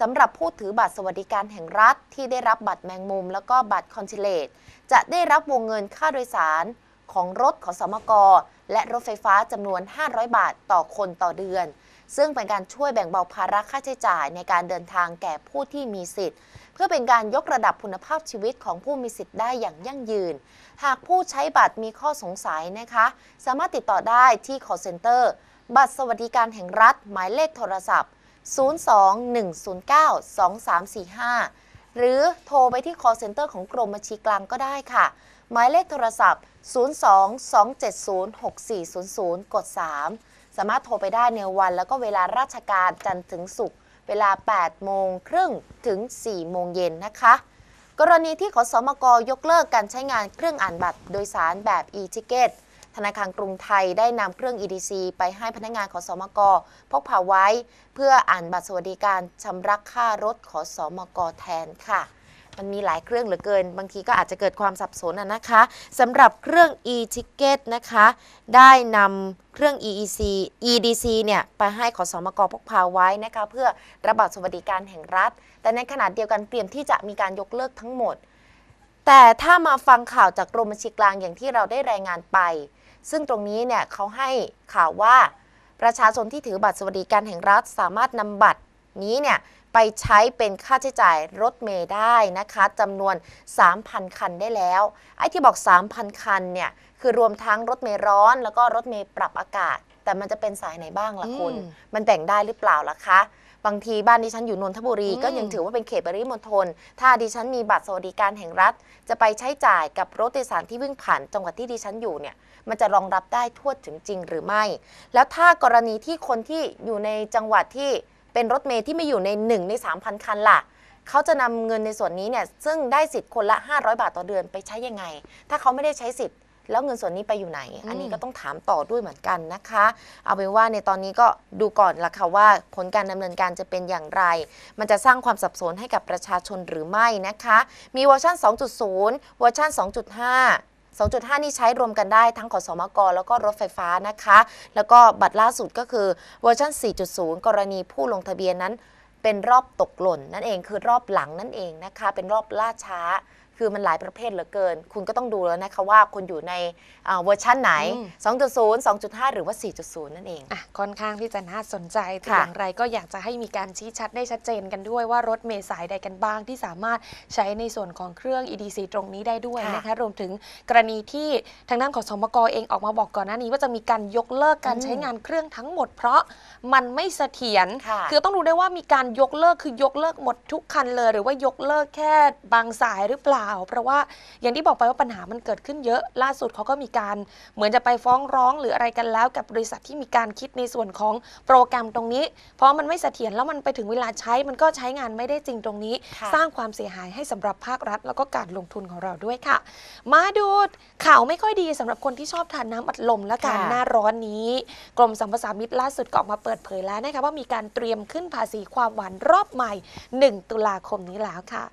สำหรับผู้ถือบัตรสวัสดิการแห่งรัฐ ที่ได้รับบัตรแมงมุมแล้วก็บัตรคอนซิเลตจะได้รับวงเงินค่าโดยสารของรถขอสมกและรถไฟฟ้าจำนวน 500 บาทต่อคนต่อเดือน ซึ่งเป็นการช่วยแบ่งเบาภาระค่าใช้จ่ายในการเดินทางแก่ผู้ที่มีสิทธิ์ เพื่อเป็นการยกระดับคุณภาพชีวิตของผู้มีสิทธิ์ได้อย่างยั่งยืน หากผู้ใช้บัตรมีข้อสงสัยนะคะ สามารถติดต่อได้ที่ call center บัตรสวัสดิการแห่งรัฐ หมายเลขโทรศัพท์ 021092345 หรือโทรไปที่ call center ของกรมบัญชีกลางก็ได้ค่ะ หมายเลขโทรศัพท์ 022706400 กด 3 สามารถโทรไปได้ในวันแล้วก็เวลาราชการจันทร์ถึงศุกร์ เวลา8โมงครึ่งถึง4 โมงเย็นนะคะ กรณีที่ขอสมกยกเลิกการใช้งานเครื่องอ่านบัตรโดยสารแบบ e-ticket ธนาคารกรุงไทยได้นำเครื่อง EDC ไปให้พนักงานขอสมก พกพาไว้เพื่ออ่านบัตรสวัสดิการชำระค่ารถขอสมก แทนค่ะ มันมีหลายเครื่องเหลือเกิน บางทีก็อาจจะเกิดความสับสนนะคะสำหรับเครื่อง e-ticket นะคะ ได้นำเครื่อง EEC EDC เนี่ยไปให้ขอสอมก พกพาไว้นะคะเพื่อระบาดสวัสดิการแห่งรัฐ แต่ในขณะเดียวกันเตรียมที่จะมีการยกเลิกทั้งหมด แต่ถ้ามาฟังข่าวจากกรมบัญชีกลางอย่างที่เราได้รายงานไปซึ่งตรงนี้เนี่ยเขาให้ข่าวว่า ประชาชนที่ถือบัตรสวัสดิการแห่งรัฐสามารถนำบัตรนี้เนี่ยไปใช้เป็นค่าใช้จ่ายรถเมย์ได้นะคะจำนวน 3,000 คันได้แล้ว ไอ้ที่บอก 3,000 คันเนี่ย คือรวมทั้งรถเมย์ร้อนแล้วก็รถเมย์ปรับอากาศ แต่มันจะเป็นสายไหนบ้างล่ะคุณ มันแบ่งได้หรือเปล่าล่ะคะบางทีบ้านดิฉันอยู่นนทบุรีก็ยังถือว่าเป็นเขตปริมณฑลถ้าดิฉัน มีบัตรสวัสดิการแห่งรัฐ จะไปใช้จ่ายกับรถโดยสารที่วิ่งผ่าน จังหวัดที่ดิฉันอยู่เนี่ยมันจะรองรับได้ทั่วถึงจริงหรือไม่ แล้วถ้ากรณีที่คนที่อยู่ในจังหวัดที่เป็นรถเมย์ที่ไม่อยู่ใน1ใน3,000 คันล่ะ เขาจะนำเงินในส่วนนี้เนี่ยซึ่งได้สิทธิ์คนละ 500 บาทต่อเดือนไปใช้ยังไง ถ้าเขาไม่ได้ใช้สิทธิ์แล้วเงินส่วนนี้ไปอยู่ไหน อันนี้ก็ต้องถามต่อด้วยเหมือนกันนะคะ เอาเป็นว่าในตอนนี้ก็ดูก่อนละค่ะว่าผลการดำเนินการจะเป็นอย่างไร มันจะสร้างความสับสนให้กับประชาชนหรือไม่นะคะ มีเวอร์ชัน2.0 เวอร์ชัน2.5 2.5 นี่ใช้รวมกันได้ทั้งขอสมกแล้วก็รถไฟฟ้านะคะ แล้วก็บัตรล่าสุดก็คือเวอร์ชัน4.0 กรณีผู้ลงทะเบียนนั้น เป็นรอบตกหล่นนั่นเองคือรอบหลังนั่นเองนะคะ เป็นรอบล่าช้าคือมันหลายประเภทเหลือเกิน คุณก็ต้องดูแล้วนะคะว่าคุณอยู่ในเวอร์ชันไหน 2.0 2.5 หรือว่า 4.0 นั่นเองอ่ะค่อนข้างที่จะน่าสนใจแต่อย่างไรก็อยากจะให้มีการชี้ชัดได้ชัดเจนกันด้วยว่ารถเมล์สายใดกันบ้างที่สามารถใช้ในส่วนของเครื่อง EDC ตรงนี้ได้ด้วยนะคะรวมถึงกรณีที่ทางด้านของสมกเองออกมาบอกก่อนหน้านี้ว่าจะมีการยกเลิกการใช้งานเครื่องทั้งหมดเพราะมันไม่เสถียรคือต้องรู้ได้ว่ามีการยกเลิกคือยกเลิกหมดทุกคันเลยหรือว่ายกเลิกแค่บางสายหรือเปล่าาวเพราะว่าอย่างที่บอกไปว่า ปัญหามันเกิดขึ้นเยอะล่าสุดเขาก็มีการเหมือนจะไปฟ้องร้องหรืออะไรกันแล้วกับบริษัทที่มีการคิดในส่วนของโปรแกรมตรงนี้ เพราะมันไม่เสถียรแล้วมันไปถึงเวลาใช้มันก็ใช้งานไม่ได้จริงตรงนี้ สร้างความเสียหายให้สำหรับภาครัฐแล้วก็การลงทุนของเราด้วยค่ะ มาดูข่าวไม่ค่อยดีสำหรับคนที่ชอบทานน้าอัดลมและการหน้าร้อนนี้กรมสรรพทามิตรล่าสุดก็ออกมาเปิดเผยแล้วนะคะว่ามีการเตรียมขึ้นภาษีความหวานรอบใหม่ 1 ตุลาคมนี้แล้วค่ะ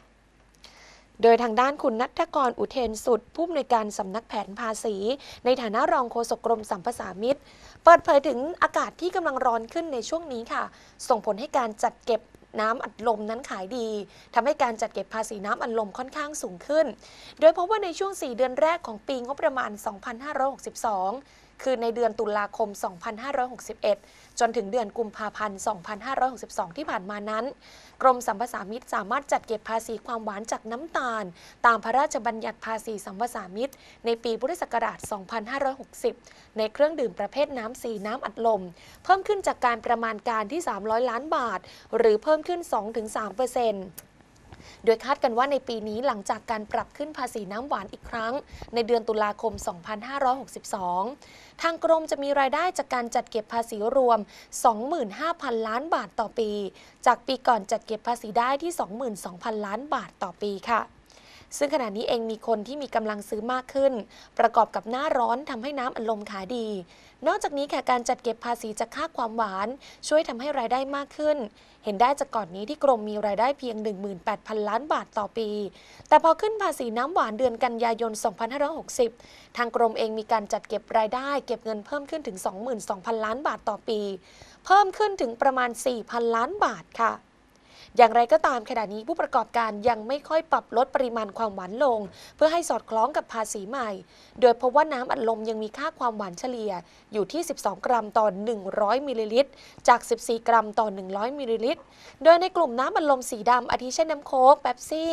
โดยทางด้านคุณนัทกรอุเทนสุดผู้อำนวยการสำนักแผนภาษี ในฐานะรองโฆษกกรมสัมภาษามิตร เปิดเผยถึงอากาศที่กำลังร้อนขึ้นในช่วงนี้ค่ะ ส่งผลให้การจัดเก็บน้ำอัดลมนั้นขายดี ทำให้การจัดเก็บภาษีน้ำอัดลมค่อนข้างสูงขึ้น โดยพบว่าในช่วง 4 เดือนแรกของปีงบประมาณ 2562 คือในเดือนตุลาคม 2561จนถึงเดือนกุมภาพันธ์ 2562 ที่ผ่านมานั้น กรมสัมปสามิตรสามารถจัดเก็บภาษีความหวานจากน้ำตาล ตามพระราชบัญญัติภาษีสัมปสามิตร ในปีพุทธศักราช 2560 ในเครื่องดื่มประเภทน้ำสีน้ำอัดลม เพิ่มขึ้นจากการประมาณการที่ 300 ล้านบาท หรือเพิ่มขึ้น 2-3%เปอร์เซ็นต์โดยคาดกันว่าในปีนี้หลังจากการปรับขึ้นภาษีน้ำหวานอีกครั้ง ในเดือนตุลาคม 2562 ทางกรมจะมีรายได้จากการจัดเก็บภาษีรวม 25,000 ล้านบาทต่อปี จากปีก่อนจัดเก็บภาษีได้ที่ 22,000 ล้านบาทต่อปีค่ะ ซึ่งขณะนี้เองมีคนที่มีกำลังซื้อมากขึ้น ประกอบกับหน้าร้อนทำให้น้ำอัดลมขายดีนอกจากนี้ค่ะการจัดเก็บภาษีจากค่าความหวาน ช่วยทำให้รายได้มากขึ้น เห็นได้จากก่อนนี้ที่กรมมีรายได้เพียง 18,000ล้านบาทต่อปี แต่พอขึ้นภาษีน้ำหวานเดือนกันยายน 2560 ทางกรมเองมีการจัดเก็บรายได้ เก็บเงินเพิ่มขึ้นถึง22,000ล้านบาทต่อปี เพิ่มขึ้นถึงประมาณ4,000ล้านบาทค่ะอย่างไรก็ตามขณะนี้ผู้ประกอบการยังไม่ค่อยปรับลดปริมาณความหวานลง เพื่อให้สอดคล้องกับภาษีใหม่ โดยพบว่าน้ำอัดลมยังมีค่าความหวานเฉลี่ยอยู่ที่ 12 กรัมต่อ 100มิลลิลิตรจาก 14 กรัมต่อ 100มิลลิลิตรโดยในกลุ่มน้ำอัดลมสีดำอาทิเช่นน้ำโค้กแป๊บซี่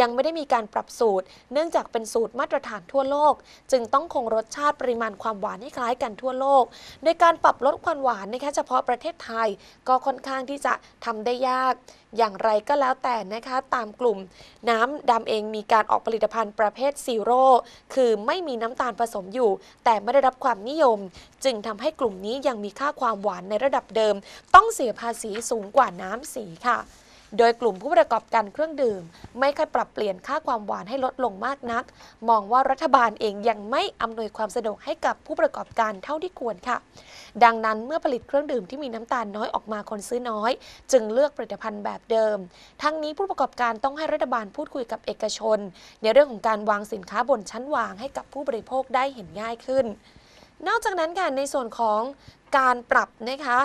ยังไม่ได้มีการปรับสูตร เนื่องจากเป็นสูตรมาตรฐานทั่วโลก จึงต้องคงรสชาติปริมาณความหวานให้คล้ายกันทั่วโลก โดยการปรับลดความหวานในแค่เฉพาะประเทศไทย ก็ค่อนข้างที่จะทำได้ยากอย่างไรก็แล้วแต่นะคะตามกลุ่มน้ำดำเองมีการออกผลิตภัณฑ์ประเภทซีโร่คือไม่มีน้ำตาลผสมอยู่ แต่ไม่ได้รับความนิยม จึงทำให้กลุ่มนี้ยังมีค่าความหวานในระดับเดิม ต้องเสียภาษีสูงกว่าน้ำสีค่ะโดยกลุ่มผู้ประกอบการเครื่องดื่ม ไม่ค่อยปรับเปลี่ยนค่าความหวานให้ลดลงมากนัก มองว่ารัฐบาลเองยังไม่อำนวยความสะดวกให้กับผู้ประกอบการเท่าที่ควรค่ะ ดังนั้นเมื่อผลิตเครื่องดื่มที่มีน้ำตาลน้อยออกมาคนซื้อน้อย จึงเลือกผลิตภัณฑ์แบบเดิม ทั้งนี้ผู้ประกอบการต้องให้รัฐบาลพูดคุยกับเอกชนในเรื่องของการวางสินค้าบนชั้นวางให้กับผู้บริโภคได้เห็นง่ายขึ้น นอกจากนั้นค่ะในส่วนของการปรับนะคะ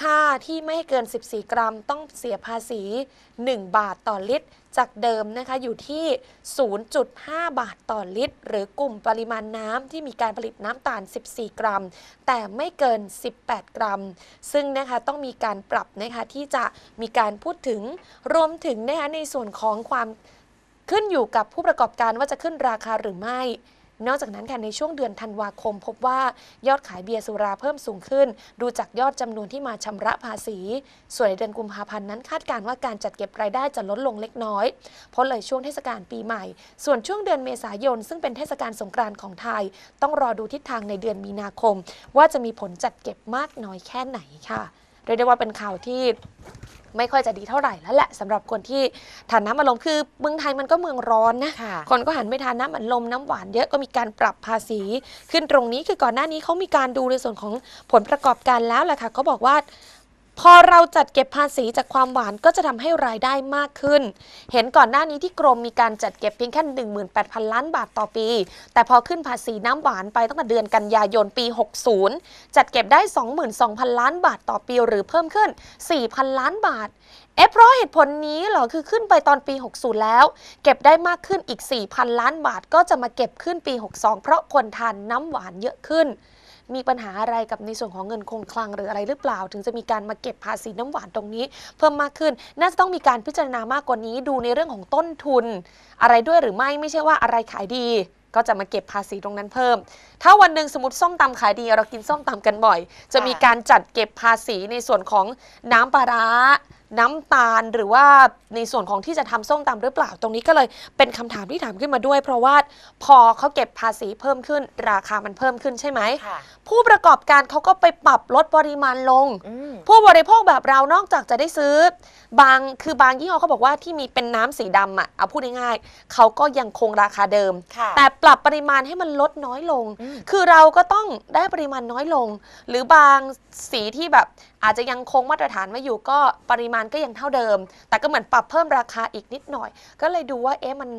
ค่าที่ไม่เกิน 14 กรัม ต้องเสียภาษี 1 บาทต่อลิตร จากเดิมนะคะ อยู่ที่ 0.5 บาทต่อลิตร หรือกลุ่มปริมาณน้ำที่มีการผลิตน้ำตาล 14 กรัม แต่ไม่เกิน 18 กรัม ซึ่งนะคะ ต้องมีการปรับนะคะ ที่จะมีการพูดถึงรวมถึงนะคะ ในส่วนของความขึ้นอยู่กับผู้ประกอบการว่าจะขึ้นราคาหรือไม่นอกจากนั้นค่ะในช่วงเดือนธันวาคม พบว่ายอดขายเบียร์สุราเพิ่มสูงขึ้นดูจากยอดจำนวนที่มาชำระภาษีส่วนในเดือนกุมภาพันธ์นั้นคาดการว่าการจัดเก็บรายได้จะลดลงเล็กน้อยเพราะเลยช่วงเทศกาลปีใหม่ ส่วนช่วงเดือนเมษายนซึ่งเป็นเทศกาลสงกรานต์ของไทย ต้องรอดูทิศทางในเดือนมีนาคม ว่าจะมีผลจัดเก็บมากน้อยแค่ไหนค่ะเรียกได้ว่าเป็นข่าวที่ไม่ค่อยจะดีเท่าไหร่แล้วแหละสำหรับคนที่ทานน้ำอัดลมคือเมืองไทยมันก็เมืองร้อนนะคะคนก็หันไปทานน้ำอัดลมน้ำหวานเยอะก็มีการปรับภาษี ขึ้นตรงนี้คือก่อนหน้านี้เขามีการดูในส่วนของผลประกอบการแล้วแหละค่ะเขาบอกว่าพอเราจัดเก็บภาษีจากความหวานก็จะทำให้รายได้มากขึ้น เห็นก่อนหน้านี้ที่กรมมีการจัดเก็บเพียงแค่18,000 ล้านบาทต่อปี แต่พอขึ้นภาษีน้ำหวานไปตั้งแต่เดือนกันยายนปี 60 จัดเก็บได้ 22,000 ล้านบาทต่อปีหรือเพิ่มขึ้น4,000 ล้านบาท เอ๊ะเพราะเหตุผลนี้เหรอคือขึ้นไปตอนปี60แล้วเก็บได้มากขึ้นอีก4,000ล้านบาทก็จะมาเก็บขึ้นปี 62 เพราะคนทานน้ำหวานเยอะขึ้นมีปัญหาอะไรกับในส่วนของเงินคงคลังหรืออะไรหรือเปล่า ถึงจะมีการมาเก็บภาษีน้ำหวานตรงนี้ เพิ่มมากขึ้น น่าจะต้องมีการพิจารณามากกว่านี้ดูในเรื่องของต้นทุน อะไรด้วยหรือไม่ไม่ใช่ว่าอะไรขายดี ก็จะมาเก็บภาษีตรงนั้นเพิ่ม ถ้าวันหนึ่งสมมติส้มตำขายดี เรากินส้มตำกันบ่อย จะมีการจัดเก็บภาษีในส่วนของน้ำปลาร้าน้ำตาลหรือว่าในส่วนของที่จะทำส้มตำหรือเปล่าตรงนี้ก็เลยเป็นคำถามที่ถามขึ้นมาด้วย เพราะว่าพอเขาเก็บภาษีเพิ่มขึ้น ราคามันเพิ่มขึ้นใช่ไหมผู้ประกอบการเขาก็ไปปรับลดปริมาณลง ผู้บริโภคแบบเรานอกจากจะได้ซื้อ บางคือบางยี่ห้อเขาบอกว่าที่มีเป็นน้ำสีดำอ่ะเอาพูดง่ายๆเขาก็ยังคงราคาเดิมแต่ปรับปริมาณให้มันลดน้อยลง คือเราก็ต้องได้ปริมาณน้อยลง หรือบางสีที่แบบอาจจะยังคงมาตรฐานไว้อยู่ก็ปริมาณก็ยังเท่าเดิม แต่ก็เหมือนปรับเพิ่มราคาอีกนิดหน่อย ก็เลยดูว่าเอ๊ะมัน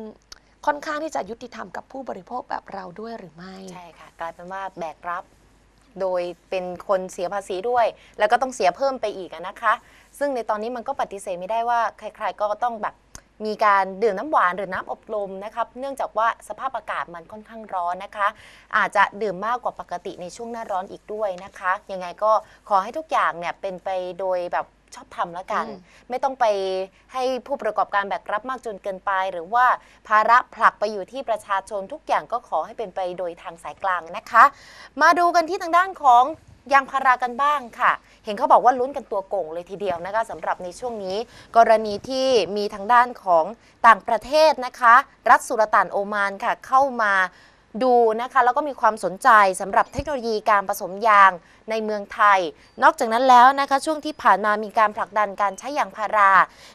ค่อนข้างที่จะยุติธรรมกับผู้บริโภคแบบเราด้วยหรือไม่ ใช่ค่ะกลายเป็นว่าแบกรับ โดยเป็นคนเสียภาษีด้วย แล้วก็ต้องเสียเพิ่มไปอีกนะคะ ซึ่งในตอนนี้มันก็ปฏิเสธไม่ได้ว่าใครๆก็ต้องแบบมีการดื่มน้ำหวานหรือน้ำอบลมนะครับ เนื่องจากว่าสภาพอากาศมันค่อนข้างร้อนนะคะ อาจจะดื่มมากกว่าปกติในช่วงหน้าร้อนอีกด้วยนะคะ ยังไงก็ขอให้ทุกอย่างเนี่ย เป็นไปโดยแบบชอบทำแล้วกัน ไม่ต้องไปให้ผู้ประกอบการแบกรับมากจนเกินไป หรือว่าภาระผลักไปอยู่ที่ประชาชนทุกอย่างก็ขอให้เป็นไปโดยทางสายกลางนะคะ มาดูกันที่ทางด้านของยางพารากันบ้างค่ะ เห็นเขาบอกว่าลุ้นกันตัวโก่งเลยทีเดียวนะคะสำหรับในช่วงนี้ กรณีที่มีทางด้านของต่างประเทศนะคะ รัฐสุลต่านโอมานค่ะเข้ามาดูนะคะแล้วก็มีความสนใจสำหรับเทคโนโลยีการผสมยางในเมืองไทย นอกจากนั้นแล้วนะคะช่วงที่ผ่านมามีการผลักดันการใช้ยางพารา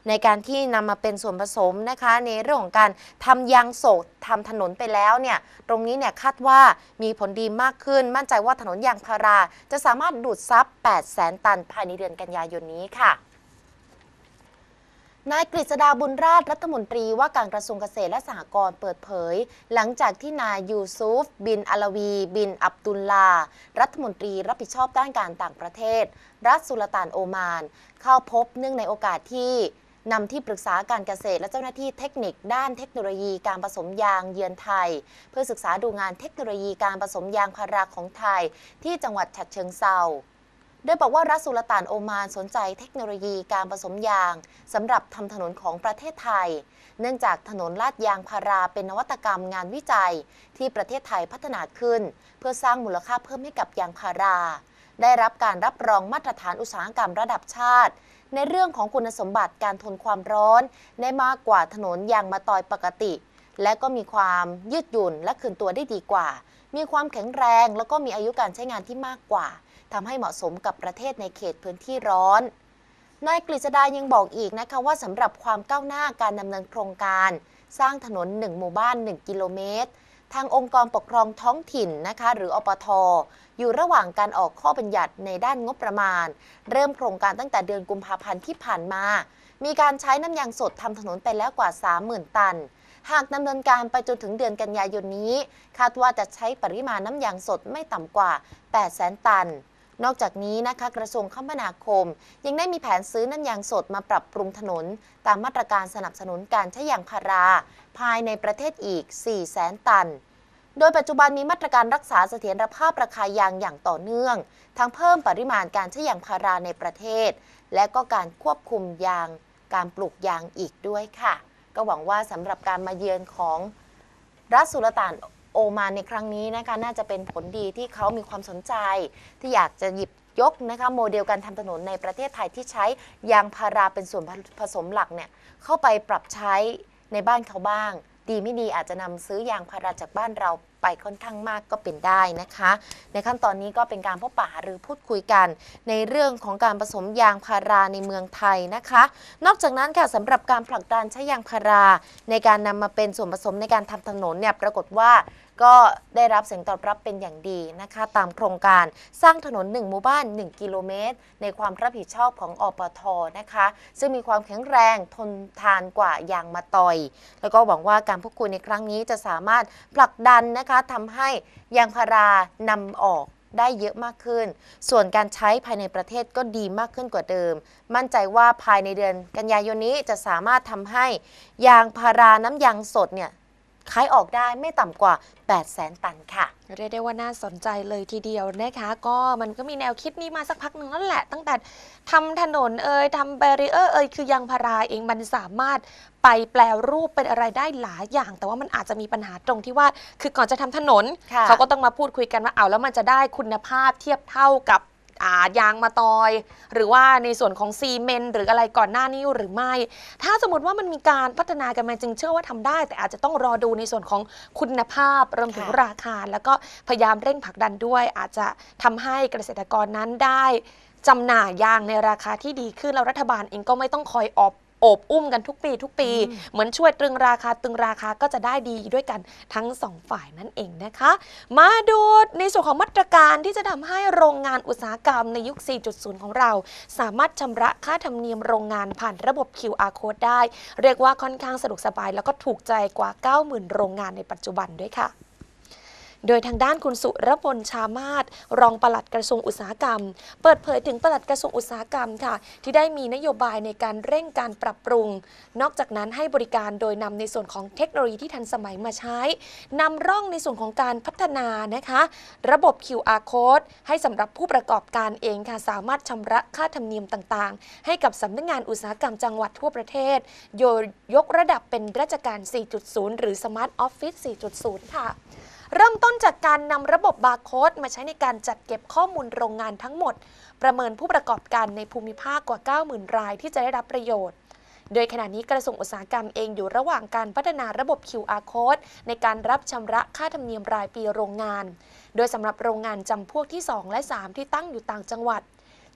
ในการที่นำมาเป็นส่วนผสมนะคะในเรื่องของการทำยางโสดทำถนนไปแล้วเนี่ยตรงนี้เนี่ยคาดว่ามีผลดีมากขึ้นมั่นใจว่าถนนยางพาราจะสามารถดูดซับ 8 0 0 0 0 0 ตันภายในเดือนกันยายนนี้ค่ะนายกฤษดาบุญราชรัฐมนตรีว่าการกระทรวงเกษตรและสหกรณ์เปิดเผยหลังจากที่นายยูซุฟบินอลวีบินอับดุลลา รัฐมนตรีรับผิดชอบด้านการต่างประเทศ รัฐสุลต่านโอมานเข้าพบเนื่องในโอกาสที่ นำที่ปรึกษาการเกษตรและเจ้าหน้าที่เทคนิคด้านเทคโนโลยีการผสมยางเยือนไทย เพื่อศึกษาดูงานเทคโนโลยีการผสมยางพาราของไทย ที่จังหวัดฉัดเชิงเซาดยบอกว่ารัฐสุลต่านโอมานสนใจเทคโนโลยีการผสมยางสำหรับทำถนนของประเทศไทย เนื่องจากถนนลาดยางพาราเป็นนวัตกรรมงานวิจัยที่ประเทศไทยพัฒนาขึ้น เพื่อสร้างมูลค่าเพิ่มให้กับยางพารา ได้รับการรับรองมาตรฐานอุตสาหกรรมระดับชาติ ในเรื่องของคุณสมบัติการทนความร้อนได้มากกว่าถนนยางมาตอยปกติ และก็มีความยืดหยุ่นและคืนตัวได้ดีกว่า มีความแข็งแรงแล้วก็มีอายุการใช้งานที่มากกว่าทำให้เหมาะสมกับประเทศในเขตพื้นที่ร้อน นายกฤษดา ยังบอกอีกนะคะว่าสำหรับความก้าวหน้าการดำเนินโครงการ สร้างถนน1หมู่บ้าน 1 กิโลเมตร ทางองค์กรปกครองท้องถิ่นนะคะหรืออปท อยู่ระหว่างการออกข้อบัญญัติในด้านงบประมาณ เริ่มโครงการตั้งแต่เดือนกุมภาพันธ์ที่ผ่านมา มีการใช้น้ำยางสดทำถนนไปแล้วกว่า 30,000 ตัน หากดำเนินการไปจนถึงเดือนกันยายนนี้ คาดว่าจะใช้ปริมาณน้ำยางสดไม่ต่ำกว่า 800,000 ตันนอกจากนี้นะคะกระทรวงคมนาคม ยังได้มีแผนซื้อน้ำยางสดมาปรับปรุงถนน ตามมาตรการสนับสนุนการใช้ยางพารา ภายในประเทศอีก 4 0 0แสนตัน โดยปัจจุบันมีมาตรการรักษาเสถียรภาพราคายางอย่างต่อเนื่อง ทั้งเพิ่มปริมาณการใช้ยางพาราในประเทศ และก็การควบคุมยางการปลูกยางอีกด้วยค่ะ ก็หวังว่าสำหรับการมาเยือนของรัฐสุลต่านโอมานในครั้งนี้นะคะน่าจะเป็นผลดีที่เขามีความสนใจ ที่อยากจะหยิบยกนะคะโมเดลการทำถนนในประเทศไทยที่ใช้ยางพาราเป็นส่วนผสมหลักเนี่ยเข้าไปปรับใช้ในบ้านเขาบ้าง ดีไม่ดีอาจจะนำซื้อยางพาราจากบ้านเราไปค่อนข้างมากก็เป็นได้นะคะ ในขั้นตอนนี้ก็เป็นการพบปะหรือพูดคุยกันในเรื่องของการผสมยางพาราในเมืองไทยนะคะ นอกจากนั้นค่ะสำหรับการผลักดันใช้ยางพาราในการนำมาเป็นส่วนผสมในการทำถนนเนี่ยปรากฏว่าก็ได้รับเสียงตอบรับเป็นอย่างดีนะคะ ตามโครงการสร้างถนน1หมู่บ้าน 1 กิโลเมตร ในความรับผิดชอบของอปทนะคะ ซึ่งมีความแข็งแรงทนทานกว่ายางมาตอย แล้วก็หวังว่าการพูดคุยในครั้งนี้จะสามารถผลักดันนะคะทำให้ยางพารานำออกได้เยอะมากขึ้น ส่วนการใช้ภายในประเทศก็ดีมากขึ้นกว่าเดิม มั่นใจว่าภายในเดือนกันยายนนี้จะสามารถทำให้ยางพาราน้ำยางสดเนี่ยขายออกได้ไม่ต่ำกว่า8 0 0 0 0ตันค่ะ เรียกได้ว่าน่าสนใจเลยทีเดียวนะคะ ก็มันก็มีแนวคิดนี้มาสักพักหนึ่งนั่นแหละ ตั้งแต่ทำถนนเอ่ยทำแบรีเออร์เอ่ยคือยางพาราเองมันสามารถไปแปลรูปเป็นอะไรได้หลายอย่าง แต่ว่ามันอาจจะมีปัญหาตรงที่ว่า คือก่อนจะทำถนนเขาก็ต้องมาพูดคุยกันว่าเอาแล้วมันจะได้คุณภาพเทียบเท่ากับายางมาตอย หรือว่าในส่วนของซีเมนต์หรืออะไรก่อนหน้านี้หรือไม่ ถ้าสมมติว่ามันมีการพัฒนากันมาจึงเชื่อว่าทำได้ แต่อาจจะต้องรอดูในส่วนของคุณภาพรวมถึงราคาแล้วก็พยายามเร่งผลักดันด้วย อาจจะทำให้เกษตรกรนั้นได้จำหน่ายยางในราคาที่ดีขึ้นแล้วรัฐบาลเองก็ไม่ต้องคอยออกโอบอุ้มกันทุกปีทุกปี เหมือนช่วยตรึงราคาตรึงราคาก็จะได้ดีด้วยกันทั้งสองฝ่ายนั่นเองนะคะ มาดูในส่วนของมาตรการที่จะทำให้โรงงานอุตสาหกรรมในยุค 4.0 ของเรา สามารถชำระค่าธรรมเนียมโรงงานผ่านระบบ QR code ได้ เรียกว่าค่อนข้างสะดวกสบายแล้วก็ถูกใจกว่า 90,000 โรงงานในปัจจุบันด้วยค่ะโดยทางด้านคุณสุรพลชามาศรองปลัดกระทรวงอุตสาหกรรม เปิดเผยถึงปลัดกระทรวงอุตสาหกรรมค่ะ ที่ได้มีนโยบายในการเร่งการปรับปรุง นอกจากนั้นให้บริการโดยนำในส่วนของเทคโนโลยีที่ทันสมัยมาใช้ นำร่องในส่วนของการพัฒนานะคะระบบ QR code ให้สำหรับผู้ประกอบการเองค่ะสามารถชำระค่าธรรมเนียมต่าง ๆ ให้กับสำนักงงานอุตสาหกรรมจังหวัดทั่วประเทศโยยกระดับเป็นราชการ 4.0 หรือ Smart Office 4.0 ค่ะเริ่มต้นจากการนำระบบบาร์โค้ดมาใช้ในการจัดเก็บข้อมูลโรงงานทั้งหมด ประเมินผู้ประกอบการในภูมิภาคกว่า 90,000 รายที่จะได้รับประโยชน์ โดยขณะนี้กระทรวงอุตสาหกรรมเองอยู่ระหว่างการพัฒนาระบบ QR code ในการรับชำระค่าธรรมเนียมรายปีโรงงาน โดยสำหรับโรงงานจำพวกที่ 2 และ 3 ที่ตั้งอยู่ต่างจังหวัด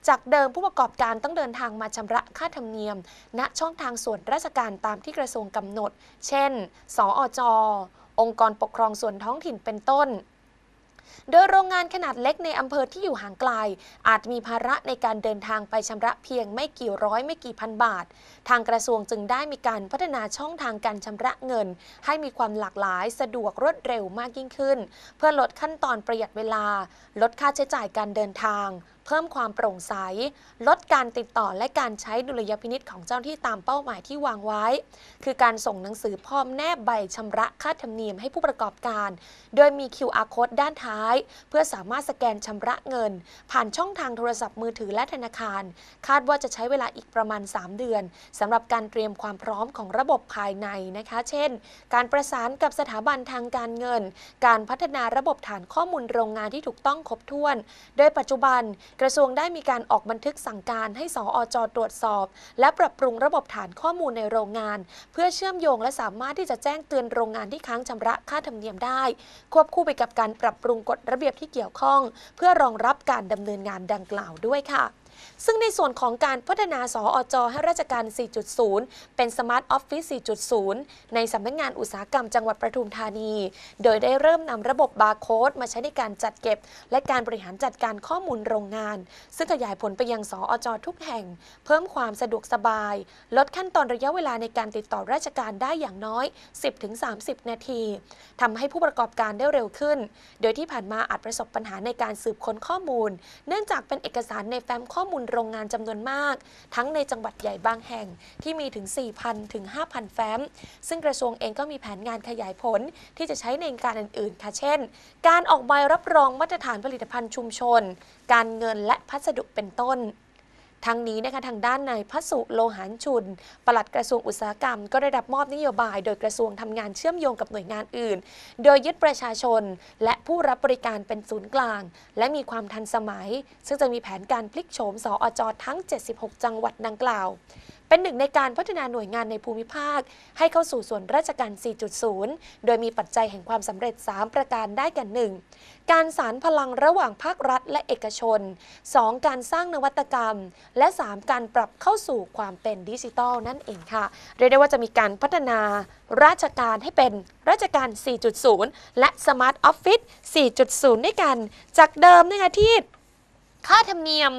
จากเดิมผู้ประกอบการต้องเดินทางมาชำระค่าธรรมเนียม ณช่องทางส่วนราชการตามที่กระทรวงกำหนด เช่น สออจองค์กรปกครองส่วนท้องถิ่นเป็นต้น โดยโรงงานขนาดเล็กในอำเภอที่อยู่ห่างไกล อาจมีภาระในการเดินทางไป ชำระเพียงไม่กี่ร้อยไม่กี่พันบาท ทางกระทรวงจึงได้มีการพัฒนาช่องทางการชำระเงิน ให้มีความหลากหลายสะดวกรวดเร็วมากยิ่งขึ้น เพื่อลดขั้นตอนประหยัดเวลา ลดค่าใช้จ่ายการเดินทางเพิ่มความโปร่งใส ลดการติดต่อและการใช้ดุลยพินิษของเจ้าที่ตามเป้าหมายที่วางไว้ คือการส่งหนังสือพร้อมแนบใบชำระค่าธรรมเนียมให้ผู้ประกอบการ โดยมี QR code ด้านท้าย เพื่อสามารถสแกนชำระเงิน ผ่านช่องทางโทรศัพท์มือถือและธนาคาร คาดว่าจะใช้เวลาอีกประมาณ 3 เดือนสำหรับการเตรียมความพร้อมของระบบภายในนะคะ เช่น การประสานกับสถาบันทางการเงิน การพัฒนาระบบฐานข้อมูลโรงงานที่ถูกต้องครบถ้วน โดยปัจจุบันกระทรวงได้มีการออกบันทึกสั่งการให้สออจ ตรวจสอบ และปรับปรุงระบบฐานข้อมูลในโรงงาน เพื่อเชื่อมโยงและสามารถที่จะแจ้งเตือนโรงงานที่ค้างชำระค่าธรรมเนียมได้ ควบคู่ไปกับการปรับปรุงกฎระเบียบที่เกี่ยวข้อง เพื่อรองรับการดำเนินงานดังกล่าวด้วยค่ะซึ่งในส่วนของการพัฒนาสออจ ให้ราชการ 4.0 เป็นสมาร์ทออฟฟิศ 4.0 ในสำนักงานอุตสาหกรรมจังหวัดปทุมธานี โดยได้เริ่มนำระบบบาร์โค้ดมาใช้ในการจัดเก็บ และการบริหารจัดการข้อมูลโรงงาน ซึ่งขยายผลไปยังสออจทุกแห่ง เพิ่มความสะดวกสบาย ลดขั้นตอนระยะเวลาในการติดต่อราชการได้อย่างน้อย 10-30 นาทีทำให้ผู้ประกอบการได้เร็วขึ้น โดยที่ผ่านมาอาจประสบปัญหาในการสืบค้นข้อมูล เนื่องจากเป็นเอกสารในแฟ้มข้อมูลมูลโรงงานจำนวนมากทั้งในจังหวัดใหญ่บางแห่งที่มีถึง 4,000 ถึง 5,000 แฟ้ม ซึ่งกระทรวงเองก็มีแผนงานขยายผลที่จะใช้ในการอื่นๆค่ะเช่น การออกใบรับรองมาตรฐานผลิตภัณฑ์ชุมชน การเงินและพัสดุเป็นต้นทั้งนี้นะคะทางด้านนายพระสุโลหันชุน ปลัดกระทรวงอุตสาหกรรมก็ได้รับมอบนโยบาย โดยกระทรวงทำงานเชื่อมโยงกับหน่วยงานอื่น โดยยึดประชาชน และผู้รับบริการเป็นศูนย์กลาง และมีความทันสมัย ซึ่งจะมีแผนการพลิกโฉมสออจอทั้ง 76 จังหวัดดังกล่าวเป็นหนึ่งในการพัฒนาหน่วยงานในภูมิภาค ให้เข้าสู่ส่วนราชการ 4.0 โดยมีปัจจัยแห่งความสำเร็จ 3 ประการได้แก่ 1. การสารพลังระหว่างภาครัฐและเอกชน 2. การสร้างนวัตกรรม และ 3. การปรับเข้าสู่ความเป็นดิจิทัลนั่นเองค่ะ เรียกได้ว่าจะมีการพัฒนาราชการให้เป็นราชการ 4.0 และสมาร์ทออฟฟิศ4.0 ด้วยกันจากเดิมนะคะที่ค่าธรรมเนียม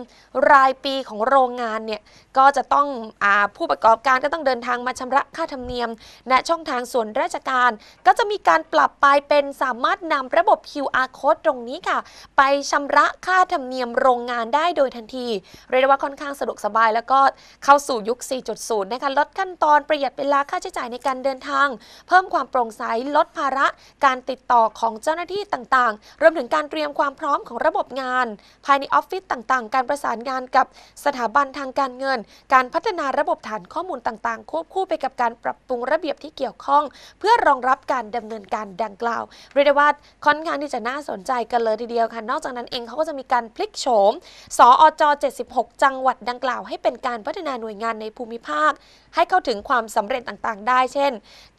รายปีของโรงงานเนี่ยก็จะต้องอผู้ประกอบการก็ต้องเดินทางมาชำระค่าธรรมเนียมณช่องทางส่วนราชการก็จะมีการปรับไปเป็นสามารถนำระบบ QR code ตรงนี้ค่ะไปชำระค่าธรรมเนียมโรงงานได้โดยทันที เรียกว่าค่อนข้างสะดวกสบายแล้วก็เข้าสู่ยุค 4.0 นะคะลดขั้นตอนประหยัดเวลาค่าใช้จ่ายในการเดินทาง เพิ่มความโปร่งใสลดภาระการติดต่อของเจ้าหน้าที่ต่างๆรวมถึงการเตรียมความพร้อมของระบบงานภายในออฟฟิศต่าง ๆ การประสานงานกับสถาบันทางการเงิน การพัฒนาระบบฐานข้อมูลต่างๆ ควบคู่ไปกับการปรับปรุงระเบียบที่เกี่ยวข้อง เพื่อรองรับการดำเนินการดังกล่าวเรียกได้ว่าค่อนข้างที่จะน่าสนใจกันเลยทีเดียวค่ะนอกจากนั้นเองเขาก็จะมีการพลิกโฉมสออจ 76 จังหวัดดังกล่าวให้เป็นการพัฒนาหน่วยงานในภูมิภาคให้เข้าถึงความสำเร็จต่างๆ ได้ เช่น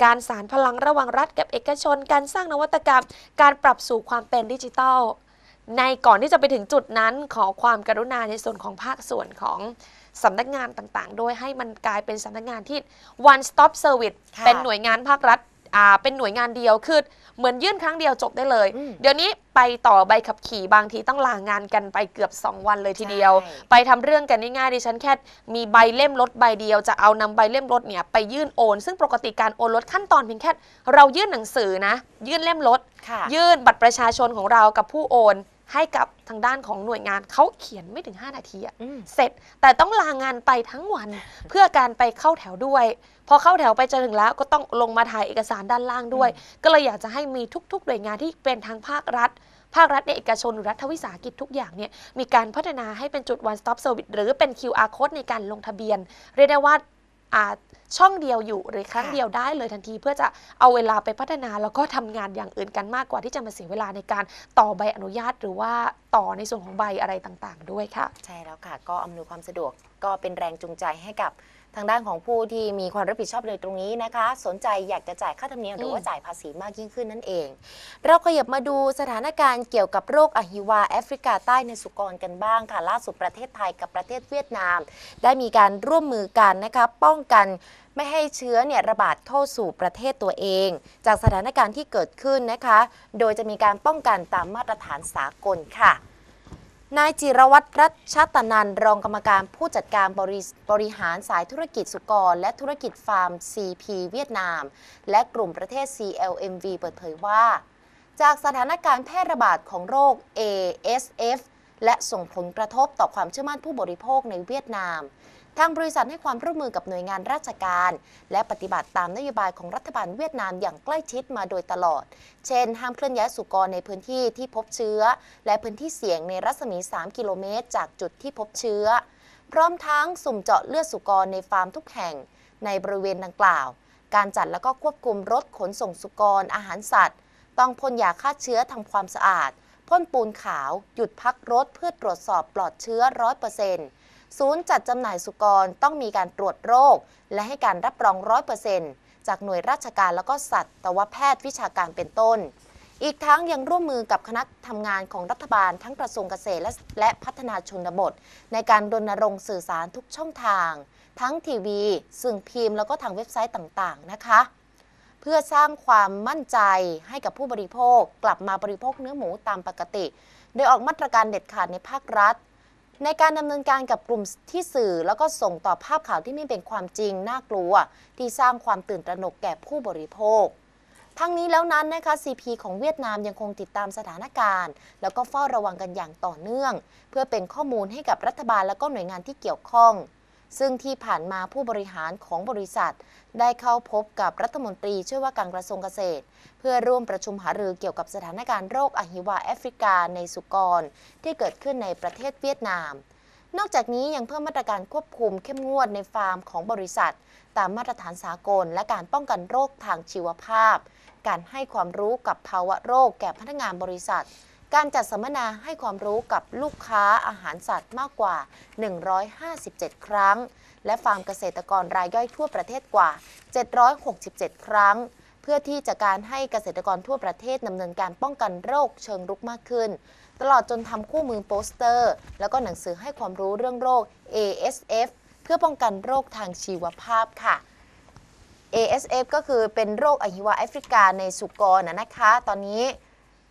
การสารพลังระหว่างรัฐ กับเอกชน การสร้างนวัตกรรม การปรับสู่ความเป็นดิจิทัลในก่อนที่จะไปถึงจุดนั้นขอความกรุณาในส่วนของภาคส่วนของสำนักงานต่างๆ โดยให้มันกลายเป็นสำนักงานที่ one stop service เป็นหน่วยงานภาครัฐอ่า เป็นหน่วยงานเดียว คือ เหมือนยื่นครั้งเดียวจบได้เลย เดี๋ยวนี้ไปต่อใบขับขี่บางทีต้องลางานกันไปเกือบ2วันเลยทีเดียว ไปทำเรื่องกันง่ายๆดิฉันแค่มีใบเล่มรถใบเดียวจะเอานำใบเล่มรถเนี่ยไปยื่นโอน ซึ่งปกติการโอนรถขั้นตอนเพียงแค่เรายื่นหนังสือนะ ยื่นเล่มรถ ยื่นบัตรประชาชนของเรากับผู้โอนให้กับทางด้านของหน่วยงานเขาเขียนไม่ถึง 5 นาทีอะเสร็จแต่ต้องลางงานไปทั้งวันเพื่อการไปเข้าแถวด้วย พอเข้าแถวไปจะถึงแล้วก็ต้องลงมาถ่ายเอกสารด้านล่างด้วย ก็เลยอยากจะให้มีทุกๆหน่วยงานที่เป็นทางภาครัฐ ภาครัฐเอกชนรรัฐวิสาหกิจทุกอย่างเนี่ยมีการพัฒนาให้เป็นจุด one stop service หรือเป็น QR code ในการลงทะเบียนเรียกได้ว่าช่องเดียวอยู่หรือครั้งเดียวได้เลยทันทีเพื่อจะเอาเวลาไปพัฒนา แล้วก็ทำงานอย่างอื่นกันมากกว่าที่จะมาเสียเวลาในการต่อใบอนุญาตหรือว่าต่อในส่วนของใบอะไรต่างๆด้วยค่ะ ใช่แล้วค่ะก็อำนวยความสะดวกก็เป็นแรงจูงใจให้กับทางด้านของผู้ที่มีความรับผิดชอบในตรงนี้นะคะ สนใจอยากจะจ่ายค่าธรรมเนียมหรือว่าจ่ายภาษีมากยิ่งขึ้นนั่นเอง เราขยับมาดูสถานการณ์เกี่ยวกับโรคอหิวา แอฟริกาใต้ในสุกรกันบ้างค่ะล่าสุดประเทศไทยกับประเทศเวียดนาม ได้มีการร่วมมือกันนะคะป้องกันไม่ให้เชื้อเนี่ย ระบาดเข้าสู่ประเทศตัวเอง จากสถานการณ์ที่เกิดขึ้นนะคะ โดยจะมีการป้องกันตามมาตรฐานสากลค่ะนายจิรวัตรรัชตนันรองกรรมการผู้จัดการบริบรหารสายธุรกิจสุกร และธุรกิจฟาร์ม CP เวียดนาม และกลุ่มประเทศ CLMV เปิดเผยว่า จากสถานการณ์แพร่ระบาดของโรค ASF และส่งผลกระทบต่อความเชื่อมั่นผู้บริโภคในเวียดนามทางบริษัทให้ความร่วมมือกับหน่วยงานราชการ และปฏิบัติตามนโยบายของรัฐบาลเวียดนามอย่างใกล้ชิดมาโดยตลอด เช่น ห้ามเคลื่อนย้ายสุกรในพื้นที่ที่พบเชื้อและพื้นที่เสี่ยงในรัศมี 3 กิโลเมตรจากจุดที่พบเชื้อ พร้อมทั้งสุ่มเจาะเลือดสุกรในฟาร์มทุกแห่งในบริเวณดังกล่าว การจัดและก็ควบคุมรถขนส่งสุกรอาหารสัตว์ ต้องพ่นยาฆ่าเชื้อทำความสะอาด พ่นปูนขาว หยุดพักรถเพื่อตรวจสอบปลอดเชื้อร้อยเปอร์เซ็นต์ศูนย์จัดจำหน่ายสุกรต้องมีการตรวจโรค และให้การรับรองร้อยเปอร์เซ็นต์จากหน่วยราชการแล้วก็สัตวแพทย์วิชาการเป็นต้น อีกทั้งยังร่วมมือกับคณะทำงานของรัฐบาล ทั้งกระทรวงเกษตรและและพัฒนาชนบท ในการรณรงค์สื่อสารทุกช่องทาง ทั้งทีวีสื่อพิมพ์ แล้วก็ทางเว็บไซต์ต่างๆนะคะ เพื่อสร้างความมั่นใจให้กับผู้บริโภค กลับมาบริโภคเนื้อหมูตามปกติ โดยออกมาตรการเด็ดขาดในภาครัฐในการดำเนินการกับกลุ่มที่สื่อ แล้วก็ส่งต่อภาพข่าวที่ไม่เป็นความจริงน่ากลัว ที่สร้างความตื่นตระหนกแก่ผู้บริโภค ทั้งนี้แล้วนั้นนะคะ CP ของเวียดนามยังคงติดตามสถานการณ์ แล้วก็เฝ้าระวังกันอย่างต่อเนื่อง เพื่อเป็นข้อมูลให้กับรัฐบาลและก็หน่วยงานที่เกี่ยวข้องซึ่งที่ผ่านมาผู้บริหารของบริษัทได้เข้าพบกับรัฐมนตรีช่วยว่าการกระทรวงเกษตร เพื่อร่วมประชุมหารือเกี่ยวกับสถานการณ์โรคอหิวาแอฟริกาในสุกรที่เกิดขึ้นในประเทศเวียดนาม นอกจากนี้ยังเพิ่มมาตรการควบคุมเข้มงวดในฟาร์มของบริษัท ตามมาตรฐานสากลและการป้องกันโรคทางชีวภาพ การให้ความรู้กับภาวะโรคแก่พนักงานบริษัทการจัดสัมมนาให้ความรู้กับลูกค้าอาหารสัตว์มากกว่า 157 ครั้ง และฟาร์มเกษตรกรรายย่อยทั่วประเทศกว่า 767 ครั้ง เพื่อที่จะการให้เกษตรกรทั่วประเทศดำเนินการป้องกันโรคเชิงรุกมากขึ้น ตลอดจนทำคู่มือโปสเตอร์ แล้วก็หนังสือให้ความรู้เรื่องโรค ASF เพื่อป้องกันโรคทางชีวภาพค่ะ ASF ก็คือเป็นโรคอหิวาแอฟริกาในสุกรนะคะ ตอนนี้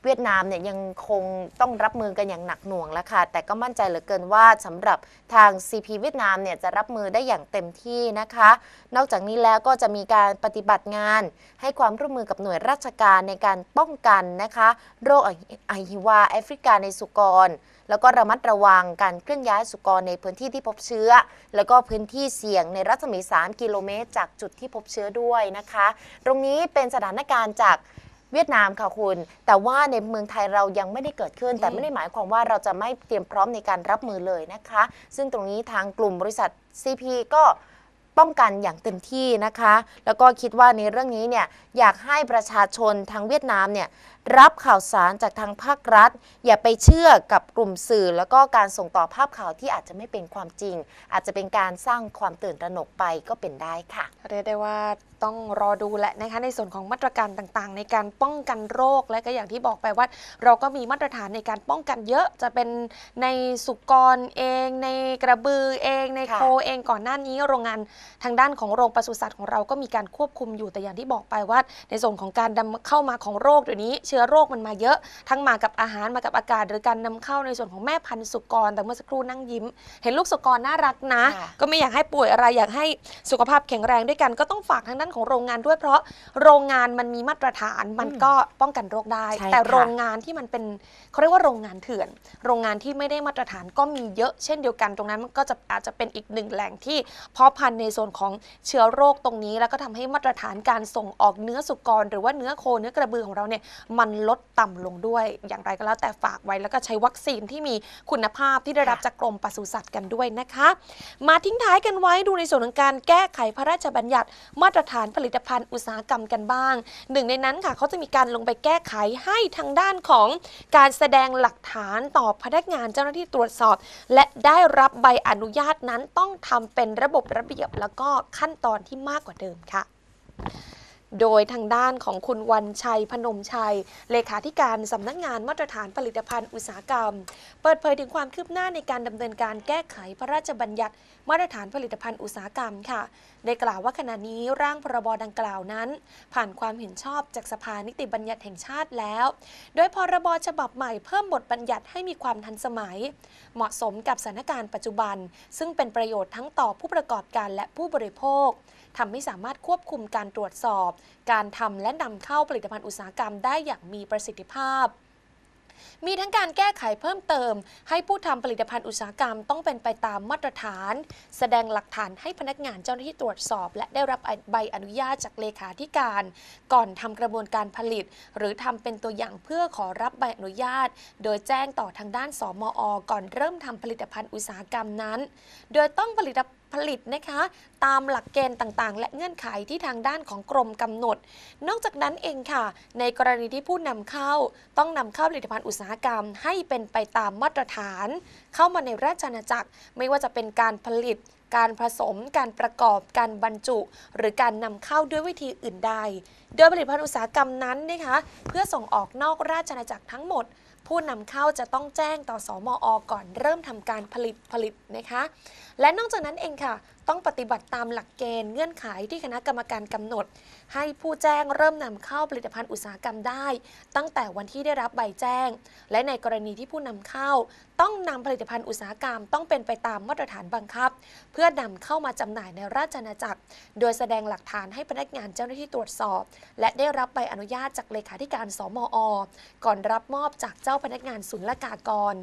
เวียดนามเนี่ยยังคงต้องรับมือกันอย่างหนักหน่วงแล้วค่ะ แต่ก็มั่นใจเหลือเกินว่าสำหรับทาง CP เวียดนามเนี่ยจะรับมือได้อย่างเต็มที่นะคะ นอกจากนี้แล้วก็จะมีการปฏิบัติงาน ให้ความร่วมมือกับหน่วยราชการในการป้องกันนะคะ โรคอหิวาแอฟริกาในสุกร แล้วก็ระมัดระวังการเคลื่อนย้ายสุกรในพื้นที่ที่พบเชื้อ แล้วก็พื้นที่เสี่ยงในรัศมี3กิโลเมตรจากจุดที่พบเชื้อด้วยนะคะ ตรงนี้เป็นสถานการณ์จากเวียดนามค่ะคุณ แต่ว่าในเมืองไทยเรายังไม่ได้เกิดขึ้น แต่ไม่ได้หมายความว่าเราจะไม่เตรียมพร้อมในการรับมือเลยนะคะ ซึ่งตรงนี้ทางกลุ่มบริษัท CP ก็ป้องกันอย่างเต็มที่นะคะ แล้วก็คิดว่าในเรื่องนี้เนี่ยอยากให้ประชาชนทางเวียดนามเนี่ยรับข่าวสารจากทางภาครัฐ อย่าไปเชื่อกับกลุ่มสื่อ แล้วก็การส่งต่อภาพข่าวที่อาจจะไม่เป็นความจริง อาจจะเป็นการสร้างความตื่นตระหนกไปก็เป็นได้ค่ะ เรียกได้ว่าต้องรอดูแหละนะคะในส่วนของมาตรการต่างๆ ในการป้องกันโรคและก็อย่างที่บอกไปว่าเราก็มีมาตรฐานในการป้องกันเยอะ จะเป็นในสุกรเอง ในกระบือเองในโคเองก่อนหน้านี้โรงงานทางด้านของโรงปศุสัตว์ของเราก็มีการควบคุมอยู่แต่อย่างที่บอกไปว่าในส่วนของการดำเข้ามาของโรคเดี๋ยวนี้เชื้อโรคมันมาเยอะ ทั้งมากับอาหารมากับอากาศ หรือการนำเข้าในส่วนของแม่พันธุ์สุกรแต่เมื่อสักครู่นั่งยิ้ม เห็นลูกสุกรน่ารักนะ ก็ไม่อยากให้ป่วยอะไรอยากให้สุขภาพแข็งแรงด้วยกันก็ต้องฝากทางด้านของโรงงานด้วยเพราะโรงงานมันมีมาตรฐานมันก็ป้องกันโรคได้ แต่โรงงานที่มันเป็นเขาเรียกว่าโรงงานเถื่อน โรงงานที่ไม่ได้มาตรฐานก็มีเยอะเช่นเดียวกันตรงนั้นมันก็จะอาจจะเป็นอีกหนึ่งแหล่งที่เพาะพันธุ์ในโซนของเชื้อโรคตรงนี้แล้วก็ทำให้มาตรฐานการส่งออกเนื้อสุกรหรือว่าเนื้อโคเนื้อกระบือของเราเนี่ยมันลดต่ำลงด้วยอย่างไรก็แล้วแต่ฝากไว้แล้วก็ใช้วัคซีนที่มีคุณภาพที่ได้รับจากกรมปศุสัตว์กันด้วยนะคะ มาทิ้งท้ายกันไว้ดูในส่วนของการแก้ไขพระราชบัญญัติมาตรฐานานผลิตภัณฑ์อุตสาหกรรมกันบ้าง หนึ่งในนั้นค่ะเขาจะมีการลงไปแก้ไขให้ทางด้านของการแสดงหลักฐานต่อพนักงานเจ้าหน้าที่ตรวจสอบ และได้รับใบอนุญาตนั้นต้องทำเป็นระบบระเบียบแล้วก็ขั้นตอนที่มากกว่าเดิมค่ะ โดยทางด้านของคุณวันชัยพนมชัย เลขาธิการสำนักงานมาตรฐานผลิตภัณฑ์อุตสาหกรรม เปิดเผยถึงความคืบหน้าในการดำเนินการแก้ไขพระราชบัญญัติมาตรฐานผลิตภัณฑ์อุตสาหกรรมค่ะได้กล่าวว่าขณะนี้ร่างพรบดังกล่าวนั้น ผ่านความเห็นชอบจากสภานิติบัญญัติแห่งชาติแล้ว โดยพรบฉบับใหม่เพิ่มบทบัญญัติให้มีความทันสมัย เหมาะสมกับสถานการณ์ปัจจุบัน ซึ่งเป็นประโยชน์ทั้งต่อผู้ประกอบการและผู้บริโภคทำให้สามารถควบคุมการตรวจสอบ การทำและนำเข้าผลิตภัณฑ์อุตสาหกรรมได้อย่างมีประสิทธิภาพมีทั้งการแก้ไขเพิ่มเติม ให้ผู้ทำผลิตภัณฑ์อุตสาหกรรมต้องเป็นไปตามมาตรฐาน แสดงหลักฐานให้พนักงานเจ้าหน้าที่ตรวจสอบ และได้รับใบอนุญาตจากเลขาธิการ ก่อนทำกระบวนการผลิต หรือทำเป็นตัวอย่างเพื่อขอรับใบอนุญาต โดยแจ้งต่อทางด้านสมออก่อนเริ่มทำผลิตภัณฑ์อุตสาหกรรมนั้น โดยต้องผลิตผลิตนะคะตามหลักเกณฑ์ต่างๆ และเงื่อนไขที่ทางด้านของกรมกำหนด นอกจากนั้นเองค่ะ ในกรณีที่ผู้นำเข้าต้องนำเข้าผลิตภัณฑ์อุตสาหกรรมให้เป็นไปตามมาตรฐาน เข้ามาในราชอาณาจักร ไม่ว่าจะเป็นการผลิต การผสมการประกอบการบรรจุ หรือการนำเข้าด้วยวิธีอื่นใดโดยผลิตภัณฑ์อุตสาหกรรมนั้นนะคะ เพื่อส่งออกนอกราชอาณาจักรทั้งหมด ผู้นำเข้าจะต้องแจ้งต่อสอมอก่อน เริ่มทำการผลิตผลิตนะคะและนอกจากนั้นเองค่ะ ต้องปฏิบัติตามหลักเกณฑ์เงื่อนไขที่คณะกรรมการกำหนด ให้ผู้แจ้งเริ่มนำเข้าผลิตภัณฑ์อุตสาหกรรมได้ ตั้งแต่วันที่ได้รับใบแจ้ง และในกรณีที่ผู้นำเข้า ต้องนำผลิตภัณฑ์อุตสาหกรรมต้องเป็นไปตามมาตรฐานบังคับ เพื่อนำเข้ามาจำหน่ายในราชอาณาจักร โดยแสดงหลักฐานให้พนักงานเจ้าหน้าที่ตรวจสอบ และได้รับใบอนุญาตจากเลขาธิการสมอก่อนรับมอบจากเจ้าพนักงานศุลกากร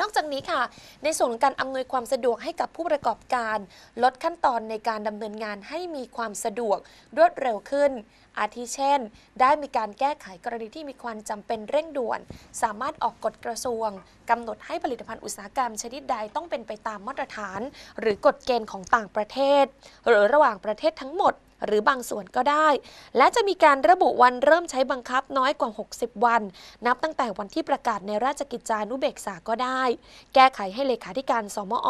นอกจากนี้ค่ะ ในส่วนของการอำนวยความสะดวกให้กับผู้ประกอบการ ลดขั้นตอนในการดำเนินงานให้มีความสะดวกรวดเร็วขึ้น อาทิเช่น ได้มีการแก้ไขกรณีที่มีความจำเป็นเร่งด่วน สามารถออกกฎกระทรวงกำหนดให้ผลิตภัณฑ์อุตสาหกรรมชนิดใดต้องเป็นไปตามมาตรฐาน หรือกฎเกณฑ์ของต่างประเทศ หรือระหว่างประเทศทั้งหมดหรือบางส่วนก็ได้ และจะมีการระบุวันเริ่มใช้บังคับน้อยกว่า 60 วัน นับตั้งแต่วันที่ประกาศในราชกิจจานุเบกษาก็ได้ แก้ไขให้เลขาธิการสมอ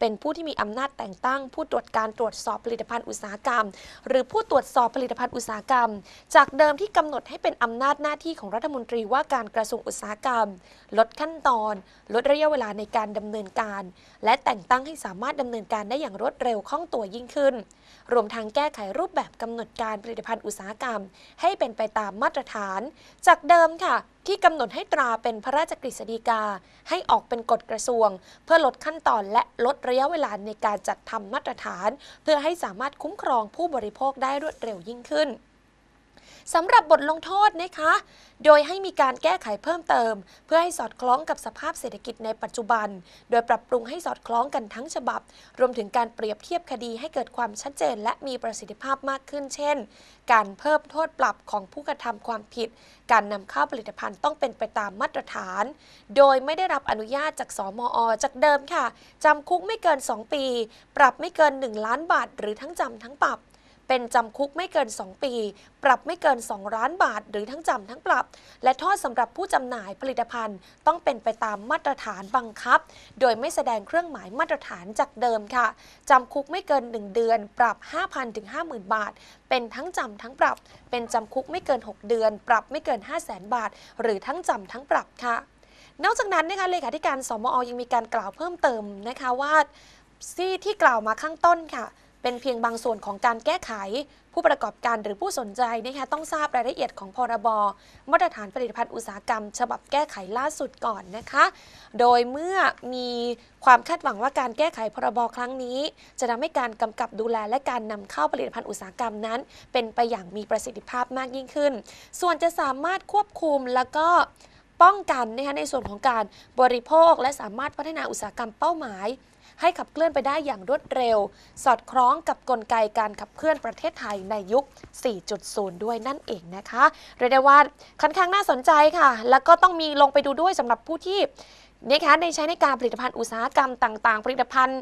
เป็นผู้ที่มีอำนาจแต่งตั้ง ผู้ตรวจการตรวจสอบผลิตภัณฑ์อุตสาหกรรม หรือผู้ตรวจสอบผลิตภัณฑ์อุตสาหกรรม จากเดิมที่กำหนดให้เป็นอำนาจหน้าที่ของรัฐมนตรีว่าการกระทรวงอุตสาหกรรม ลดขั้นตอน ลดระยะเวลาในการดำเนินการ และแต่งตั้งให้สามารถดำเนินการได้อย่างรวดเร็วคล่องตัวยิ่งขึ้น รวมทั้งแก้ไขรูปรูปแบบกำหนดการผลิตภัณฑ์อุตสาหกรรมให้เป็นไปตามมาตรฐาน จากเดิมค่ะ ที่กำหนดให้ตราเป็นพระราชกฤษฎีกา ให้ออกเป็นกฎกระทรวง เพื่อลดขั้นตอนและลดระยะเวลาในการจัดทำมาตรฐาน เพื่อให้สามารถคุ้มครองผู้บริโภคได้รวดเร็วยิ่งขึ้นสำหรับบทลงโทษนะคะ โดยให้มีการแก้ไขเพิ่มเติม เพื่อให้สอดคล้องกับสภาพเศรษฐกิจในปัจจุบัน โดยปรับปรุงให้สอดคล้องกันทั้งฉบับ รวมถึงการเปรียบเทียบคดีให้เกิดความชัดเจน และมีประสิทธิภาพมากขึ้น เช่น การเพิ่มโทษปรับของผู้กระทำความผิด การนำเข้าผลิตภัณฑ์ต้องเป็นไปตามมาตรฐาน โดยไม่ได้รับอนุญาตจากสมอจากเดิมค่ะจำคุกไม่เกิน 2 ปี ปรับไม่เกิน 1 ล้านบาท หรือทั้งจำทั้งปรับเป็นจำคุกไม่เกิน 2 ปี ปรับไม่เกิน2ล้านบาท หรือทั้งจำ ทั้งปรับ และโทษสำหรับผู้จำหน่ายผลิตภัณฑ์ ต้องเป็นไปตามมาตรฐานบังคับ โดยไม่แสดงเครื่องหมายมาตรฐานจากเดิมค่ะจำคุกไม่เกิน 1 เดือน ปรับ 5,000 ถึง 50,000 บาท เป็นทั้งจำทั้งปรับ เป็นจำคุกไม่เกิน 6 เดือน ปรับไม่เกิน 5 0 0แสนบาท หรือทั้งจำทั้งปรับค่ะ นอกจากนั้นนะคะเลขาธิการสมอยังมีการกล่าวเพิ่มเติมนะคะว่าซี่ที่กล่าวมาข้างต้นค่ะเป็นเพียงบางส่วนของการแก้ไขผู้ประกอบการหรือผู้สนใจนะคะต้องทราบรายละเอียดของพรบมาตรฐานผลิตภัณฑ์อุตสาหกรรมฉบับแก้ไขล่าสุดก่อนนะคะ โดยเมื่อมีความคาดหวังว่าการแก้ไขพรบครั้งนี้ จะทำให้การกำกับดูแลและการนำเข้าผลิตภัณฑ์อุตสาหกรรมนั้น เป็นไปอย่างมีประสิทธิภาพมากยิ่งขึ้น ส่วนจะสามารถควบคุมแล้วก็ป้องกันนะคะในส่วนของการบริโภคและสามารถพัฒนาอุตสาหกรรมเป้าหมายให้ขับเคลื่อนไปได้อย่างรวดเร็ว สอดคล้องกับกลไกการขับเคลื่อนประเทศไทยในยุค 4.0 ด้วยนั่นเองนะคะเรียกได้ว่าค่อนข้างน่าสนใจค่ะ แล้วก็ต้องมีลงไปดูด้วยสำหรับผู้ที่นี่คะในใช้ในการผลิตภัณฑ์อุตสาหกรรมต่างๆ ผลิตภัณฑ์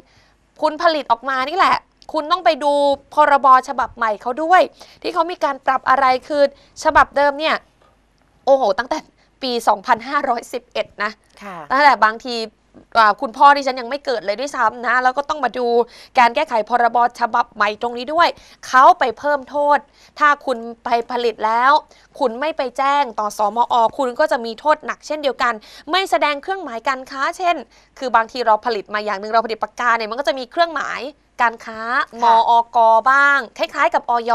คุณผลิตออกมานี่แหละ คุณต้องไปดูพรบฉบับใหม่เขาด้วย ที่เขามีการปรับอะไรคือฉบับเดิมเนี่ยโอ้โหตั้งแต่ปี 2511 นะตั้งแต่บางทีคุณพ่อที่ฉันยังไม่เกิดเลยด้วยซ้ำนะ แล้วก็ต้องมาดูการแก้ไขพรบฉบับใหม่ตรงนี้ด้วยเขาไปเพิ่มโทษ ถ้าคุณไปผลิตแล้ว คุณไม่ไปแจ้งต่อสอมอคุณก็จะมีโทษหนักเช่นเดียวกัน ไม่แสดงเครื่องหมายการค้าเช่น คือบางทีเราผลิตมาอย่างหนึ่งเราผลิตปากกาเนี่ยมันก็จะมีเครื่องหมายการค้ามออกบ้าง คล้ายๆ กับออย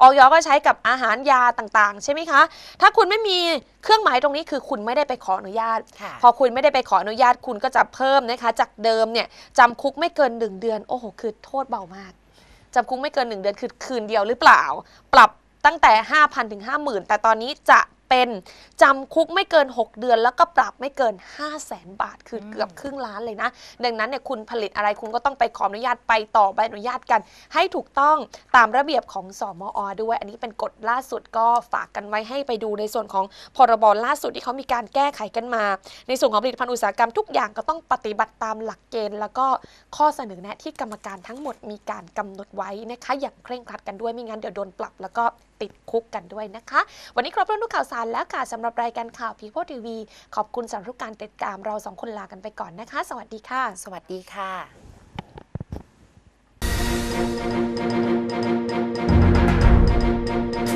ออยก็ใช้กับอาหารยาต่างๆ ใช่ไหมคะ ถ้าคุณไม่มีเครื่องหมายตรงนี้คือคุณไม่ได้ไปขออนุญาต พอคุณไม่ได้ไปขออนุญาตคุณก็จะเพิ่มนะคะ จากเดิมเนี่ยจำคุกไม่เกินหนึ่งเดือนโอ้โหคือโทษเบามากจำคุกไม่เกินหนึ่งเดือนคือคืนเดียวหรือเปล่า ปรับตั้งแต่5 0 0 0ถึง50,000แต่ตอนนี้จะเป็นจำคุกไม่เกิน 6 เดือน แล้วก็ปรับไม่เกิน 5 0 0แสนบาท คือเกือบครึ่งล้านเลยนะ ดังนั้นเนี่ยคุณผลิตอะไรคุณก็ต้องไปขออนุญาตไปต่อใบอนุญาตกัน ให้ถูกต้องตามระเบียบของสอมอด้วย อันนี้เป็นกฎล่าสุดก็ฝากกันไว้ให้ไปดูในส่วนของ พรบล่าสุดที่เขามีการแก้ไขกันมา ในส่วนของผลิตภัณฑ์อุตสาหกรรมทุกอย่างก็ต้องปฏิบัติตามหลักเกณฑ์ แล้วก็ข้อเสนอแนะที่กรรมการทั้งหมดมีการกำหนดไว้นะคะ อย่างเคร่งครัดกันด้วยไม่งั้นเดี๋ยวโดนปรับแล้วก็ติดคุกกันด้วยนะคะ วันนี้ครบถ้วนทุกข่าวสารแล้วค่ะสำหรับรายการข่าวพีโพทีวีขอบคุณสำหรับการติดตามเราสองคนลากันไปก่อนนะคะ สวัสดีค่ะ สวัสดีค่ะ